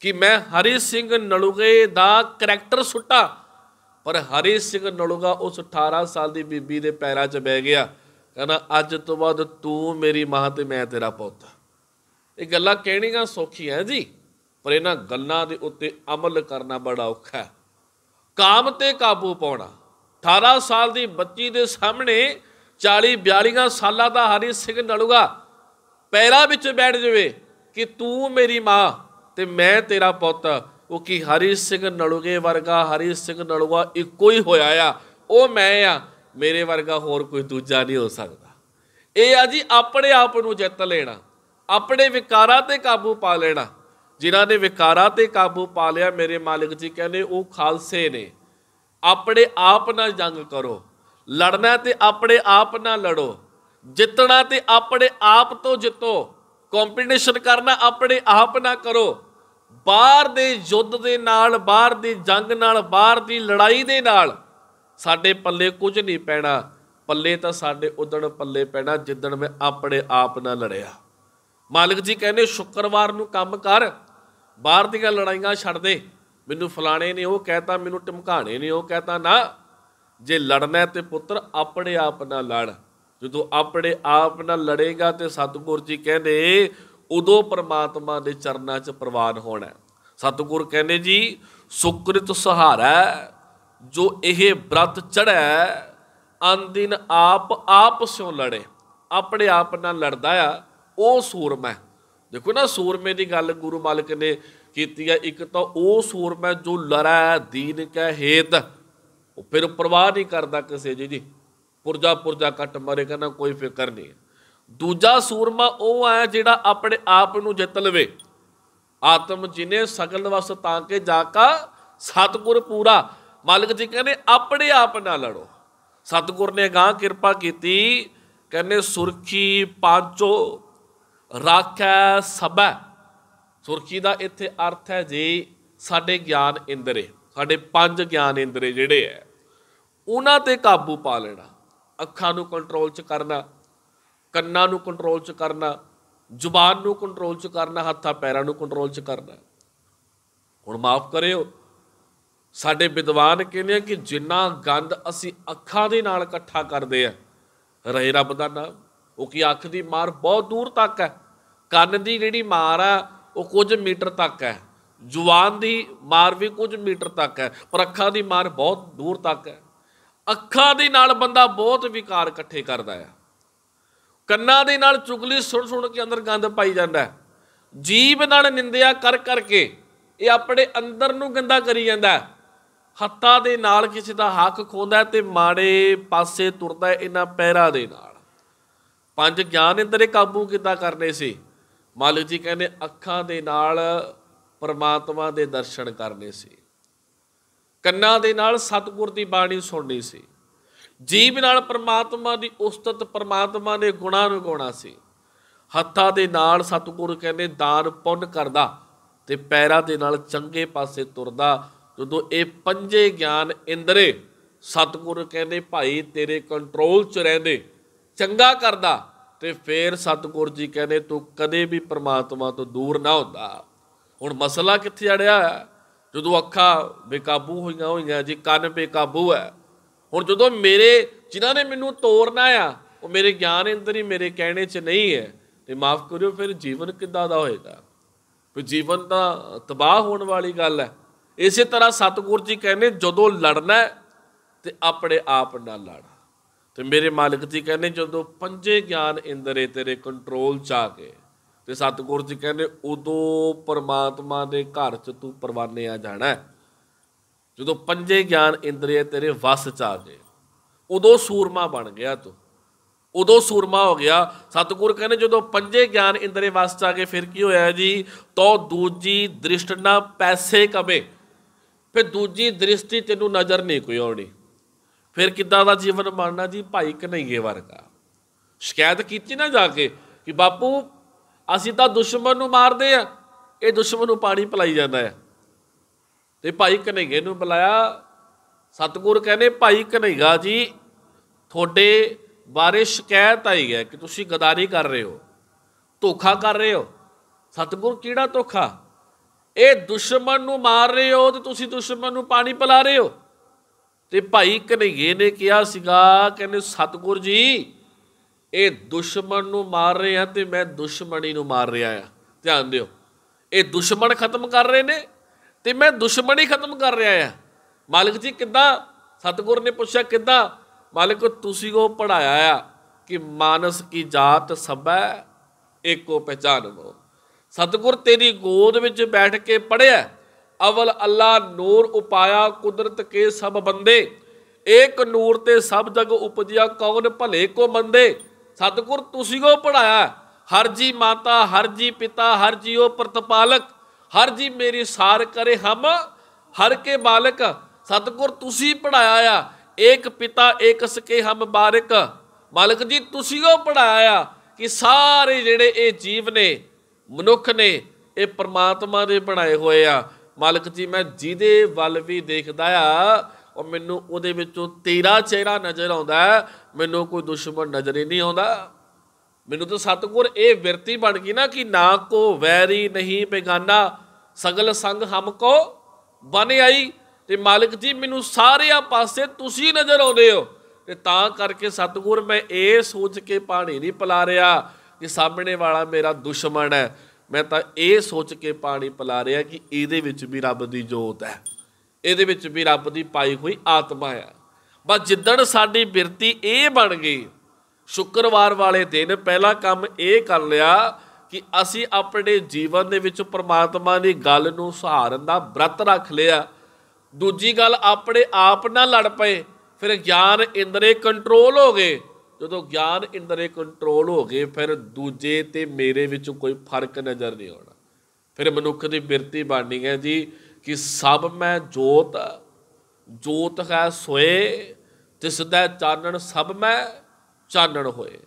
ਕਿ ਮੈਂ ਹਰੀ ਸਿੰਘ ਨਲੂਗੇ ਦਾ ਕੈਰੈਕਟਰ ਸੁੱਟਾ ਪਰ ਹਰੀ ਸਿੰਘ ਨਲੂਗਾ ਉਸ 18 ਸਾਲ ਦੀ ਬੀਬੀ ਦੇ ਪੈਰਾਂ 'ਚ ਬਹਿ ਗਿਆ ਕਹਿੰਦਾ ਅੱਜ ਤੋਂ ਬਾਅਦ ਤੂੰ ਮੇਰੀ ਮਾਂ ਤੇ ਮੈਂ ਤੇਰਾ ਪੁੱਤ ਇਹ ਗੱਲਾਂ ਕਹਿਣੀਆਂ ਸੌਖੀਆਂ ਜੀ ਪਰ ਇਹਨਾਂ ਗੱਲਾਂ ਦੇ ਉੱਤੇ ਅਮਲ ਕਰਨਾ ਬੜਾ ਔਖਾ ਹੈ ਕਾਮ ਤੇ ਕਾਬੂ ਪਾਉਣਾ 18 ਸਾਲ ਦੀ ਬੱਚੀ ਦੇ ਸਾਹਮਣੇ 40 42 ਸਾਲਾਂ ਦਾ ਹਰੀ ਸਿੰਘ ਨਲੂਗਾ ਪੈਰਾਂ ਵਿੱਚ ਬੈਠ ਜਾਵੇ ਕਿ ਤੂੰ ਮੇਰੀ ਮਾਂ ਤੇ ਮੈਂ ਤੇਰਾ ਪੁੱਤ ਉਹ ਕੀ ਹਰੀ ਸਿੰਘ ਨਲੂਗੇ ਵਰਗਾ ਹਰੀ ਸਿੰਘ ਨਲੂਆ ਇੱਕੋ ਹੀ ਹੋਇਆ ਆ ਉਹ ਮੈਂ ਆ ਮੇਰੇ ਵਰਗਾ ਹੋਰ ਕੋਈ ਦੂਜਾ ਨਹੀਂ ਹੋ ਸਕਦਾ ਇਹ ਆ ਜੀ ਆਪਣੇ ਆਪ ਨੂੰ ਜਿੱਤ ਲੈਣਾ ਆਪਣੇ ਵਿਕਾਰਾਂ ਤੇ ਕਾਬੂ ਪਾ ਲੈਣਾ ਜਿਨ੍ਹਾਂ ਨੇ ਵਿਕਾਰਾਂ ਤੇ ਕਾਬੂ ਪਾ ਲਿਆ ਮੇਰੇ ਮਾਲਕ ਜੀ ਕਹਿੰਦੇ ਉਹ ਖਾਲਸੇ ਨੇ ਆਪਣੇ ਆਪ ਨਾਲ ਜੰਗ ਕਰੋ ਲੜਨਾ ਤੇ ਆਪਣੇ ਆਪ ਨਾਲ ਲੜੋ ਜਿੱਤਣਾ ਤੇ ਆਪਣੇ ਆਪ ਤੋਂ ਜਿੱਤੋ ਕੰਪੀਟੀਸ਼ਨ ਕਰਨਾ ਆਪਣੇ ਆਪ ਨਾਲ ਕਰੋ ਬਾਹਰ ਦੇ ਯੁੱਧ ਦੇ ਨਾਲ ਬਾਹਰ ਦੀ ਜੰਗ ਨਾਲ ਬਾਹਰ ਦੀ ਲੜਾਈ ਦੇ ਨਾਲ ਸਾਡੇ ਪੱਲੇ ਕੁਝ ਨਹੀਂ ਪੈਣਾ ਪੱਲੇ ਤਾਂ ਸਾਡੇ ਉਦਣ ਪੱਲੇ ਪੈਣਾ ਜਿੱਦਣ ਮੈਂ ਆਪਣੇ ਆਪ ਨਾਲ ਲੜਿਆ ਮਾਲਕ ਜੀ ਕਹਿੰਦੇ ਸ਼ੁੱਕਰਵਾਰ ਨੂੰ ਕੰਮ ਕਰ ਬਾਹਰ ਦੀਆਂ ਲੜਾਈਆਂ ਛੱਡ ਦੇ ਮੈਨੂੰ ਫਲਾਣੇ ਨੇ ਉਹ ਕਹਤਾ ਮੈਨੂੰ ਟਮਕਾਣੇ ਨੇ ਉਹ ਕਹਤਾ ਨਾ ਜੇ ਲੜਨਾ ਤੇ ਪੁੱਤਰ ਆਪਣੇ ਆਪ ਨਾਲ ਲੜ ਜਦੋਂ ਆਪਣੇ ਆਪ ਨਾਲ ਲੜੇਗਾ ਤੇ ਸਤਿਗੁਰ ਜੀ ਕਹਿੰਦੇ ਉਦੋਂ ਪਰਮਾਤਮਾ ਦੇ ਚਰਨਾਂ 'ਚ ਪ੍ਰਵਾਨ ਹੋਣਾ ਸਤਿਗੁਰ ਕਹਿੰਦੇ ਜੀ ਸੁਕ੍ਰਿਤ ਸਹਾਰਾ ਜੋ ਇਹ ਬ੍ਰਤ ਅੰਨ ਅੰਦਿਨ ਆਪ ਆਪ ਸਿਓ ਲੜੇ ਆਪਣੇ ਆਪ ਨਾਲ ਲੜਦਾ ਆ ਉਹ ਸੂਰਮਾ ਦੇਖੋ ਨਾ ਸੂਰਮੇ ਦੀ ਗੱਲ ਗੁਰੂ ਮਾਲਕ ਨੇ ਕੀਤੀ ਆ ਇੱਕ ਤਾਂ ਉਹ ਸੂਰਮਾ ਜੋ ਲੜੈ ਦੀਨ ਕਾ ਹੇਤ ਉਹ ਫਿਰ ਪਰਵਾਹ ਨਹੀਂ ਕਰਦਾ ਕਿਸੇ ਜੀ ਜੀ ਪੁਰਜਾ ਪੁਰਜਾ ਕੱਟ ਮਰੇ ਕਹਿੰਦਾ ਕੋਈ ਫਿਕਰ ਨਹੀਂ ਦੂਜਾ ਸੂਰਮਾ ਉਹ ਹੈ ਜਿਹੜਾ ਆਪਣੇ ਆਪ ਨੂੰ ਜਿੱਤ ਲਵੇ ਆਤਮ ਜਿਨੇ ਸਗਲ ਵਸ ਤਾਂ ਕੇ ਕਾ ਸਤਗੁਰ ਪੂਰਾ ਮਾਲਕ ਜੀ ਕਹਿੰਦੇ ਆਪਣੇ ਆਪ ਨਾਲ ਲੜੋ ਸਤਗੁਰ ਨੇ ਗਾਂ ਕਿਰਪਾ ਕੀਤੀ ਕਹਿੰਦੇ ਸੁਰਖੀ ਪਾਂਚੋ ਰਾਖੈ ਸਭੈ ਸੁਰਖੀ ਦਾ ਇੱਥੇ ਅਰਥ ਹੈ ਜੀ ਸਾਡੇ ਗਿਆਨ ਇੰਦਰੇ ਸਾਡੇ ਪੰਜ ਗਿਆਨ ਇੰਦਰੇ ਜਿਹੜੇ ਐ ਉਹਨਾਂ ਤੇ ਕਾਬੂ ਪਾ ਲੈਣਾ ਅੱਖਾਂ ਨੂੰ ਕੰਟਰੋਲ ਚ ਕਰਨਾ ਕੰਨਾਂ ਨੂੰ ਕੰਟਰੋਲ 'ਚ ਕਰਨਾ ਜ਼ੁਬਾਨ ਨੂੰ ਕੰਟਰੋਲ 'ਚ ਕਰਨਾ ਹੱਥਾਂ ਪੈਰਾਂ ਨੂੰ ਕੰਟਰੋਲ 'ਚ ਕਰਨਾ ਹੁਣ ਮਾਫ ਕਰਿਓ ਸਾਡੇ ਵਿਦਵਾਨ ਕਹਿੰਦੇ ਆ ਕਿ ਜਿੰਨਾ ਗੰਦ ਅਸੀਂ ਅੱਖਾਂ ਦੇ ਨਾਲ ਇਕੱਠਾ ਕਰਦੇ ਆ ਰਹੇ ਰੱਬ ਦਾ ਨਾਮ ਉਹ ਕੀ ਅੱਖ ਦੀ ਮਾਰ ਬਹੁਤ ਦੂਰ ਤੱਕ ਹੈ ਕੰਨ ਦੀ ਜਿਹੜੀ ਮਾਰ ਆ ਉਹ ਕੁਝ ਮੀਟਰ ਤੱਕ ਹੈ ਜ਼ੁਬਾਨ ਦੀ ਮਾਰ ਵੀ ਕੁਝ ਮੀਟਰ ਤੱਕ ਹੈ ਪਰ ਅੱਖਾਂ ਦੀ ਮਾਰ ਬਹੁਤ ਦੂਰ ਤੱਕ ਹੈ ਅੱਖਾਂ ਦੇ ਨਾਲ ਬੰਦਾ ਬਹੁਤ ਵਿਕਾਰ ਇਕੱਠੇ ਕਰਦਾ ਹੈ ਕੰਨਾਂ ਦੇ ਨਾਲ ਚੁਗਲੀ ਸੁਣ ਸੁਣ ਕੇ ਅੰਦਰ ਗੰਦ ਪਾਈ ਜਾਂਦਾ ਹੈ ਜੀਬ ਨਾਲ ਨਿੰਦਿਆ ਕਰ ਕਰਕੇ ਇਹ ਆਪਣੇ ਅੰਦਰ ਨੂੰ ਗੰਦਾ ਕਰੀ ਜਾਂਦਾ ਹੱਤਾ ਦੇ ਨਾਲ ਕਿਸੇ ਦਾ ਹੱਕ ਖੋਦਾ ਤੇ ਮਾੜੇ ਪਾਸੇ ਤੁਰਦਾ ਇਹਨਾਂ ਪੈਰਾਂ ਦੇ ਨਾਲ ਪੰਜ ਗਿਆਨ ਇੰਦਰੇ ਕਾਬੂ ਕਿੱਦਾਂ ਕਰਨੇ ਸੀ ਮਾਲਕ ਜੀ ਕਹਿੰਦੇ ਅੱਖਾਂ ਦੇ ਨਾਲ ਪਰਮਾਤਮਾ ਦੇ ਦਰਸ਼ਨ ਕਰਨੇ ਸੀ ਕੰਨਾਂ ਦੇ ਨਾਲ ਸਤਿਗੁਰ ਦੀ ਬਾਣੀ ਸੁਣਨੀ ਸੀ ਜੀਵ ਨਾਲ ਪਰਮਾਤਮਾ ਦੀ ਉਸਤਤ ਪਰਮਾਤਮਾ ਨੇ ਗੁਣਾ ਨੂੰ ਗਾਉਣਾ ਸੀ ਹੱਥਾਂ ਦੇ ਨਾਲ ਸਤਗੁਰ ਕਹਿੰਦੇ ਦਾਨ ਪੁੰਨ ਕਰਦਾ ਤੇ ਪੈਰਾਂ ਦੇ ਨਾਲ ਚੰਗੇ ਪਾਸੇ ਤੁਰਦਾ ਜਦੋਂ ਇਹ ਪੰਜੇ ਗਿਆਨ ਇੰਦਰੇ ਸਤਗੁਰ ਕਹਿੰਦੇ ਭਾਈ ਤੇਰੇ ਕੰਟਰੋਲ 'ਚ ਰਹਿੰਦੇ ਚੰਗਾ ਕਰਦਾ ਤੇ ਫੇਰ ਸਤਗੁਰ ਜੀ ਕਹਿੰਦੇ ਤੂੰ ਕਦੇ ਵੀ ਪ੍ਰਮਾਤਮਾ ਤੋਂ ਦੂਰ ਨਾ ਹੁੰਦਾ ਹੁਣ ਮਸਲਾ ਕਿੱਥੇ ਅੜਿਆ ਜਦੋਂ ਅੱਖਾਂ ਬੇਕਾਬੂ ਹੋਈਆਂ ਹੋਈਆਂ ਜੀ ਕੰਨ ਬੇਕਾਬੂ ਹੈ ਹੁਣ ਜਦੋਂ ਮੇਰੇ ਜਿਨ੍ਹਾਂ ਨੇ ਮੈਨੂੰ ਤੋੜਨਾ ਆ ਉਹ ਮੇਰੇ ਗਿਆਨ ਅੰਦਰ ਹੀ ਮੇਰੇ ਕਹਿਣੇ 'ਚ ਨਹੀਂ ਹੈ ਤੇ ਮਾਫ ਕਰਿਓ ਫਿਰ ਜੀਵਨ ਕਿੱਦਾਂ ਦਾ ਹੋਏਗਾ ਫਿਰ ਜੀਵਨ ਤਾਂ ਤਬਾਹ ਹੋਣ ਵਾਲੀ ਗੱਲ ਹੈ ਇਸੇ ਤਰ੍ਹਾਂ ਸਤਗੁਰ ਜੀ ਕਹਿੰਦੇ ਜਦੋਂ ਲੜਨਾ ਤੇ ਆਪਣੇ ਆਪ ਨਾਲ ਲੜ ਤੇ ਮੇਰੇ ਮਾਲਕ ਜੀ ਕਹਿੰਦੇ ਜਦੋਂ ਪੰਜੇ ਗਿਆਨ ਇੰਦਰੇ ਤੇਰੇ ਕੰਟਰੋਲ ਚ ਆ ਗਏ ਤੇ ਸਤਗੁਰ ਜੀ ਕਹਿੰਦੇ ਉਦੋਂ ਪਰਮਾਤਮਾ ਦੇ ਘਰ ਚ ਤੂੰ ਪਰਵਾਨੇ ਆ ਜਾਣਾ ਹੈ ਜਦੋਂ ਪੰਜੇ ਗਿਆਨ ਇੰਦਰੀਏ ਤੇਰੇ ਵਸ ਚ ਆ ਗਏ ਉਦੋਂ ਸੂਰਮਾ ਬਣ ਗਿਆ ਤੂੰ ਉਦੋਂ ਸੂਰਮਾ ਹੋ ਗਿਆ ਸਤਿਗੁਰ ਕਹਿੰਦੇ ਜਦੋਂ ਪੰਜੇ ਗਿਆਨ ਇੰਦਰੀਏ ਵਸ ਚ ਆ ਗਏ ਫਿਰ ਕੀ ਹੋਇਆ ਜੀ ਤੋ ਦੂਜੀ ਦ੍ਰਿਸ਼ਟ ਨਾ ਪੈਸੇ ਕਮੇ ਫਿਰ ਦੂਜੀ ਦ੍ਰਿਸ਼ਟੀ ਤੈਨੂੰ ਨਜ਼ਰ ਨਹੀਂ ਕੋਈ ਆਉਣੀ ਫਿਰ ਕਿੱਦਾਂ ਦਾ ਜੀਵਨ ਬਣਨਾ ਜੀ ਭਾਈ ਕਨਈਏ ਵਰਗਾ ਸ਼ਿਕਾਇਤ ਕੀਤੀ ਨਾ ਜਾ ਕੇ ਕਿ ਬਾਪੂ ਅਸੀਂ ਤਾਂ ਦੁਸ਼ਮਣ ਨੂੰ ਮਾਰਦੇ ਆ ਇਹ ਦੁਸ਼ਮਣ ਨੂੰ ਪਾਣੀ ਪਲਾਈ ਜਾਂਦਾ ਹੈ ਤੇ ਭਾਈ ਕਨਈਏ ਨੂੰ ਬੁਲਾਇਆ ਸਤਗੁਰ ਕਹਿੰਦੇ ਭਾਈ ਕਨਈਗਾ ਜੀ ਤੁਹਾਡੇ ਬਾਰੇ ਸ਼ਿਕਾਇਤ ਆਈ ਹੈ ਕਿ ਤੁਸੀਂ ਗਦਾਰੀ ਕਰ ਰਹੇ ਹੋ ਧੋਖਾ ਕਰ ਰਹੇ ਹੋ ਸਤਗੁਰ ਕਿਹੜਾ ਧੋਖਾ ਇਹ ਦੁਸ਼ਮਣ ਨੂੰ ਮਾਰ ਰਹੇ ਹੋ ਤੇ ਤੁਸੀਂ ਦੁਸ਼ਮਣ ਨੂੰ ਪਾਣੀ ਪਿਲਾ ਰਹੇ ਹੋ ਤੇ ਭਾਈ ਕਨਈਏ ਨੇ ਕਿਹਾ ਸੀਗਾ ਕਹਿੰਦੇ ਸਤਗੁਰ ਜੀ ਇਹ ਦੁਸ਼ਮਣ ਨੂੰ ਮਾਰ ਰਹੇ ਆ ਤੇ ਮੈਂ ਦੁਸ਼ਮਣੀ ਨੂੰ ਮਾਰ ਰਿਹਾ ਆ ਧਿਆਨ ਦਿਓ ਇਹ ਦੁਸ਼ਮਣ ਖਤਮ ਕਰ ਰਹੇ ਨੇ ਤੇ ਮੈਂ ਦੁਸ਼ਮਣੀ ਖਤਮ ਕਰ ਰਿਹਾ ਆ ਮਾਲਕ ਜੀ ਕਿੱਦਾਂ ਸਤਗੁਰ ਨੇ ਪੁੱਛਿਆ ਕਿੱਦਾਂ ਮਾਲਕ ਤੁਸੀਂ ਕੋ ਪੜਾਇਆ ਆ ਕਿ ਮਾਨਸ ਕੀ ਜਾਤ ਸਭੈ ਏਕੋ ਪਹਿਚਾਨੋ ਸਤਗੁਰ ਤੇਰੀ ਗੋਦ ਵਿੱਚ ਬੈਠ ਕੇ ਪੜਿਆ ਅਵਲ ਅੱਲਾ ਨੂਰ ਉਪਾਇਆ ਕੁਦਰਤ ਕੇ ਸਭ ਬੰਦੇ ਏਕ ਨੂਰ ਤੇ ਸਭ ਜਗ ਉਪਜਿਆ ਕੌਣ ਭਲੇ ਕੋ ਮੰਦੇ ਸਤਗੁਰ ਤੁਸੀਂ ਕੋ ਪੜਾਇਆ ਹਰ ਜੀ ਮਾਤਾ ਹਰ ਜੀ ਪਿਤਾ ਹਰ ਜੀ ਉਹ ਪ੍ਰਤਪਾਲਕ ਹਰ ਜੀ ਮੇਰੀ ਸਾਰ ਕਰੇ ਹਮ ਹਰ ਕੇ ਮਾਲਕ ਸਤਗੁਰ ਤੁਸੀਂ ਪੜਾਇਆ ਆ ਏਕ ਪਿਤਾ ਏਕ ਸਕੇ ਹਮ ਬਾਰਕ ਮਾਲਕ ਜੀ ਤੁਸੀਂ ਉਹ ਪੜਾਇਆ ਕਿ ਸਾਰੇ ਜਿਹੜੇ ਇਹ ਜੀਵ ਨੇ ਮਨੁੱਖ ਨੇ ਇਹ ਪ੍ਰਮਾਤਮਾ ਦੇ ਬਣਾਏ ਹੋਏ ਆ ਮਾਲਕ ਜੀ ਮੈਂ ਜਿਹਦੇ ਵੱਲ ਵੀ ਦੇਖਦਾ ਆ ਉਹ ਮੈਨੂੰ ਉਹਦੇ ਵਿੱਚੋਂ ਤੇਰਾ ਚਿਹਰਾ ਨਜ਼ਰ ਆਉਂਦਾ ਮੈਨੂੰ ਕੋਈ ਦੁਸ਼ਮਣ ਨਜ਼ਰ ਹੀ ਨਹੀਂ ਆਉਂਦਾ ਮੈਨੂੰ ਤਾਂ ਸਤਗੁਰ ਇਹ ਵਿਰਤੀ ਬਣ ਗਈ ਨਾ ਕਿ ਨਾ ਕੋ ਵੈਰੀ ਨਹੀਂ ਬੇਗਾਨਾ ਸਗਲ ਸੰਗ ਹਮ ਕੋ ਬਨ ਆਈ ਤੇ ਮਾਲਕ ਜੀ ਮੈਨੂੰ ਸਾਰਿਆਂ ਪਾਸੇ ਤੁਸੀਂ ਨਜ਼ਰ ਆਉਂਦੇ ਹੋ ਤੇ ਤਾਂ ਕਰਕੇ ਸਤਗੁਰ ਮੈਂ ਇਹ ਸੋਚ ਕੇ ਪਾਣੀ ਨਹੀਂ ਪਿਲਾ ਰਿਹਾ ਕਿ ਸਾਹਮਣੇ ਵਾਲਾ ਮੇਰਾ ਦੁਸ਼ਮਣ ਹੈ ਮੈਂ ਤਾਂ ਇਹ ਸੋਚ ਕੇ ਪਾਣੀ ਪਿਲਾ ਰਿਹਾ ਕਿ ਇਹਦੇ ਵਿੱਚ ਵੀ ਰੱਬ ਦੀ ਜੋਤ ਹੈ ਇਹਦੇ ਵਿੱਚ ਵੀ ਰੱਬ ਦੀ ਪਾਈ ਹੋਈ ਆਤਮਾ ਹੈ ਬਸ ਜਿੱਦਣ ਸਾਡੀ ਬਿਰਤੀ ਇਹ ਬਣ ਗਈ ਸ਼ੁੱਕਰਵਾਰ ਵਾਲੇ ਦਿਨ ਪਹਿਲਾ ਕੰਮ ਇਹ ਕਰ ਲਿਆ ਕਿ ਅਸੀਂ ਆਪਣੇ ਜੀਵਨ ਦੇ ਵਿੱਚ ਪ੍ਰਮਾਤਮਾ ਦੀ ਗੱਲ ਨੂੰ ਸਹਾਰਨ ਦਾ ਬ੍ਰਤ ਰੱਖ ਲਿਆ ਦੂਜੀ ਗੱਲ ਆਪਣੇ ਆਪ ਨਾਲ ਲੜ ਪਏ ਫਿਰ ਗਿਆਨ ਇੰਦਰੇ ਕੰਟਰੋਲ ਹੋ ਗਏ ਜਦੋਂ ਗਿਆਨ ਇੰਦਰੇ ਕੰਟਰੋਲ ਹੋ ਗਏ ਫਿਰ ਦੂਜੇ ਤੇ ਮੇਰੇ ਵਿੱਚ ਕੋਈ ਫਰਕ ਨਜ਼ਰ ਨਹੀਂ ਆਉਣਾ ਫਿਰ ਮਨੁੱਖ ਦੀ ਬਿਰਤੀ ਬਣਨੀ ਹੈ ਜੀ ਕਿ ਸਭ ਮੈਂ ਜੋਤ ਜੋਤ ਹੈ ਸੋਏ ਤਿਸ ਦਾ ਚਾਨਣ ਸਭ ਮੈਂ ਚਾਨਣ ਹੋਏ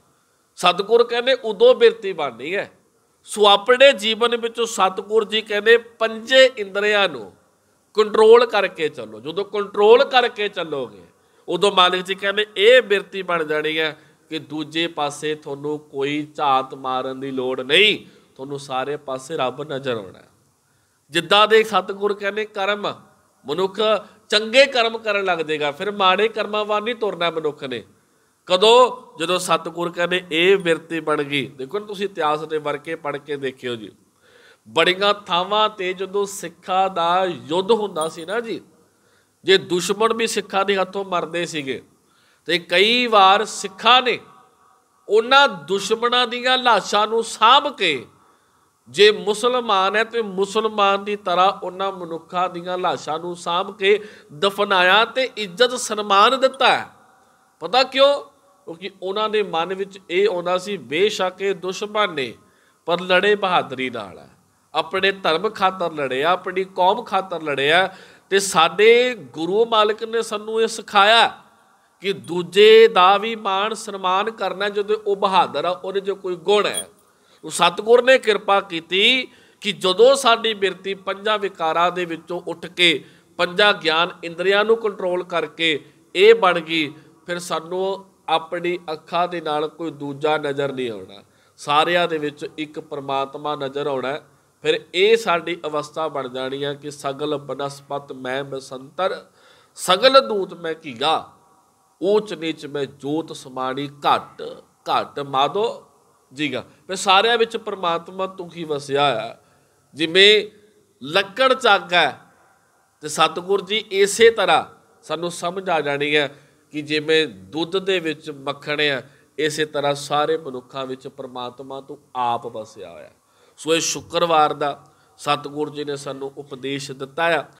ਸਤਗੁਰ ਕਹਿੰਦੇ ਉਦੋਂ ਬਿਰਤੀ ਬਣਨੀ ਹੈ ਸੋ ਆਪਣੇ ਜੀਵਨ ਵਿੱਚੋਂ ਸਤਗੁਰ ਜੀ ਕਹਿੰਦੇ ਪੰਜੇ ਇੰਦਰੀਆਂ ਨੂੰ ਕੰਟਰੋਲ ਕਰਕੇ ਚੱਲੋ ਜਦੋਂ ਕੰਟਰੋਲ ਕਰਕੇ ਚੱਲੋਗੇ ਉਦੋਂ ਮਾਲਕ ਜੀ ਕਹਿੰਦੇ ਇਹ ਬਿਰਤੀ ਬਣ ਜਾਣੀ ਹੈ ਕਿ ਦੂਜੇ ਪਾਸੇ ਤੁਹਾਨੂੰ ਕੋਈ ਝਾਤ ਮਾਰਨ ਦੀ ਲੋੜ ਨਹੀਂ ਤੁਹਾਨੂੰ ਸਾਰੇ ਪਾਸੇ ਰੱਬ ਨਜ਼ਰ ਆਉਣਾ ਜਿੱਦਾਂ ਦੇ ਸਤਗੁਰ ਕਹਿੰਦੇ ਕਰਮ ਮਨੁੱਖ ਚੰਗੇ ਕਰਮ ਕਰਨ ਲੱਗ ਜਾਏਗਾ ਫਿਰ ਮਾੜੇ ਕਰਮਾਂ ਵੱਲ ਨਹੀਂ ਤੁਰਨਾ ਮਨੁੱਖ ਨੇ ਕਦੋਂ ਜਦੋਂ ਸਤਿਗੁਰ ਕਹਿੰਦੇ ਇਹ ਬਿਰਤੀ ਬਣ ਗਈ ਦੇਖੋ ਤੁਸੀਂ ਇਤਿਹਾਸ ਦੇ ਵਰਕੇ ਪੜ ਕੇ ਦੇਖਿਓ ਜੀ ਬੜੀਆਂ ਥਾਵਾਂ ਤੇ ਜਦੋਂ ਸਿੱਖਾਂ ਦਾ ਯੁੱਧ ਹੁੰਦਾ ਸੀ ਨਾ ਜੀ ਜੇ ਦੁਸ਼ਮਣ ਵੀ ਸਿੱਖਾਂ ਦੇ ਹੱਥੋਂ ਮਰਦੇ ਸੀਗੇ ਤੇ ਕਈ ਵਾਰ ਸਿੱਖਾਂ ਨੇ ਉਹਨਾਂ ਦੁਸ਼ਮਣਾਂ ਦੀਆਂ ਲਾਸ਼ਾਂ ਨੂੰ ਸਾਂਭ ਕੇ ਜੇ ਮੁਸਲਮਾਨ ਹੈ ਤੇ ਮੁਸਲਮਾਨ ਦੀ ਤਰ੍ਹਾਂ ਉਹਨਾਂ ਮਨੁੱਖਾਂ ਦੀਆਂ ਲਾਸ਼ਾਂ ਨੂੰ ਸਾਂਭ ਕੇ ਦਫਨਾਇਆ ਤੇ ਇੱਜ਼ਤ ਸਨਮਾਨ ਦਿੱਤਾ ਪਤਾ ਕਿਉਂ ਕਿਉਂਕਿ ਉਹਨਾਂ ਦੇ ਮਨ ਵਿੱਚ ਇਹ ਆਉਂਦਾ ਸੀ ਬੇਸ਼ੱਕ ਇਹ ਦੁਸ਼ਮਣ ਨੇ ਪਰ ਲੜੇ ਬਹਾਦਰੀ ਨਾਲ ਆਪਣੇ ਧਰਮ ਖਾਤਰ ਲੜਿਆ ਆਪਣੀ ਕੌਮ ਖਾਤਰ ਲੜਿਆ ਤੇ ਸਾਡੇ ਗੁਰੂ ਮਾਲਕ ਨੇ ਸਾਨੂੰ ਇਹ ਸਿਖਾਇਆ ਕਿ ਦੂਜੇ ਦਾ ਵੀ ਮਾਣ ਸਨਮਾਨ ਕਰਨਾ ਜਦੋਂ ਉਹ ਬਹਾਦਰ ਆ ਉਹਦੇ ਜੋ ਕੋਈ ਗੁਣ ਹੈ ਉਹ ਸਤਗੁਰ ਨੇ ਕਿਰਪਾ ਕੀਤੀ ਕਿ ਜਦੋਂ ਸਾਡੀ ਬਿਰਤੀ ਪੰਜਾਂ ਵਿਕਾਰਾਂ ਦੇ ਵਿੱਚੋਂ ਉੱਠ ਕੇ ਪੰਜਾਂ ਗਿਆਨ ਇੰਦਰੀਆਂ ਨੂੰ ਕੰਟਰੋਲ ਕਰਕੇ ਇਹ ਬਣ ਗਈ ਫਿਰ ਸਾਨੂੰ ਆਪਣੀ ਅੱਖਾਂ ਦੇ ਨਾਲ ਕੋਈ ਦੂਜਾ ਨਜ਼ਰ ਨਹੀਂ ਆਉਣਾ ਸਾਰਿਆਂ ਦੇ ਵਿੱਚ ਇੱਕ ਪਰਮਾਤਮਾ ਨਜ਼ਰ ਆਉਣਾ ਫਿਰ ਇਹ ਸਾਡੀ ਅਵਸਥਾ ਬਣ ਜਾਣੀ ਆ ਕਿ ਸਗਲ ਬਨਸਪਤ ਮੈਂ ਬਸੰਤਰ ਸਗਲ ਦੂਤ ਮੈਂ ਕੀਗਾ ਉੱਚ ਨੀਚ ਮੈਂ ਜੋਤ ਸਮਾਣੀ ਘਟ ਘਟ ਮਾਦੋ ਜੀਗਾ ਫਿਰ ਸਾਰਿਆਂ ਵਿੱਚ ਪਰਮਾਤਮਾ ਤੂੰ ਹੀ ਵਸਿਆ ਆ ਜਿਵੇਂ ਲੱਕੜ ਚਾਗਾ ਤੇ ਸਤਗੁਰ ਜੀ ਇਸੇ ਤਰ੍ਹਾਂ ਸਾਨੂੰ ਸਮਝ ਆ ਜਾਣੀ ਹੈ ਕਿ ਜਿਵੇਂ ਦੁੱਧ ਦੇ ਵਿੱਚ ਮੱਖਣ ਆ ਇਸੇ ਤਰ੍ਹਾਂ ਸਾਰੇ ਮਨੁੱਖਾਂ ਵਿੱਚ ਪਰਮਾਤਮਾ ਤੋਂ ਆਪ ਵਸਿਆ ਹੋਇਆ ਸੋ ਇਹ ਸ਼ੁੱਕਰਵਾਰ ਦਾ ਸਤਗੁਰੂ ਜੀ ਨੇ ਸਾਨੂੰ ਉਪਦੇਸ਼ ਦਿੱਤਾ ਆ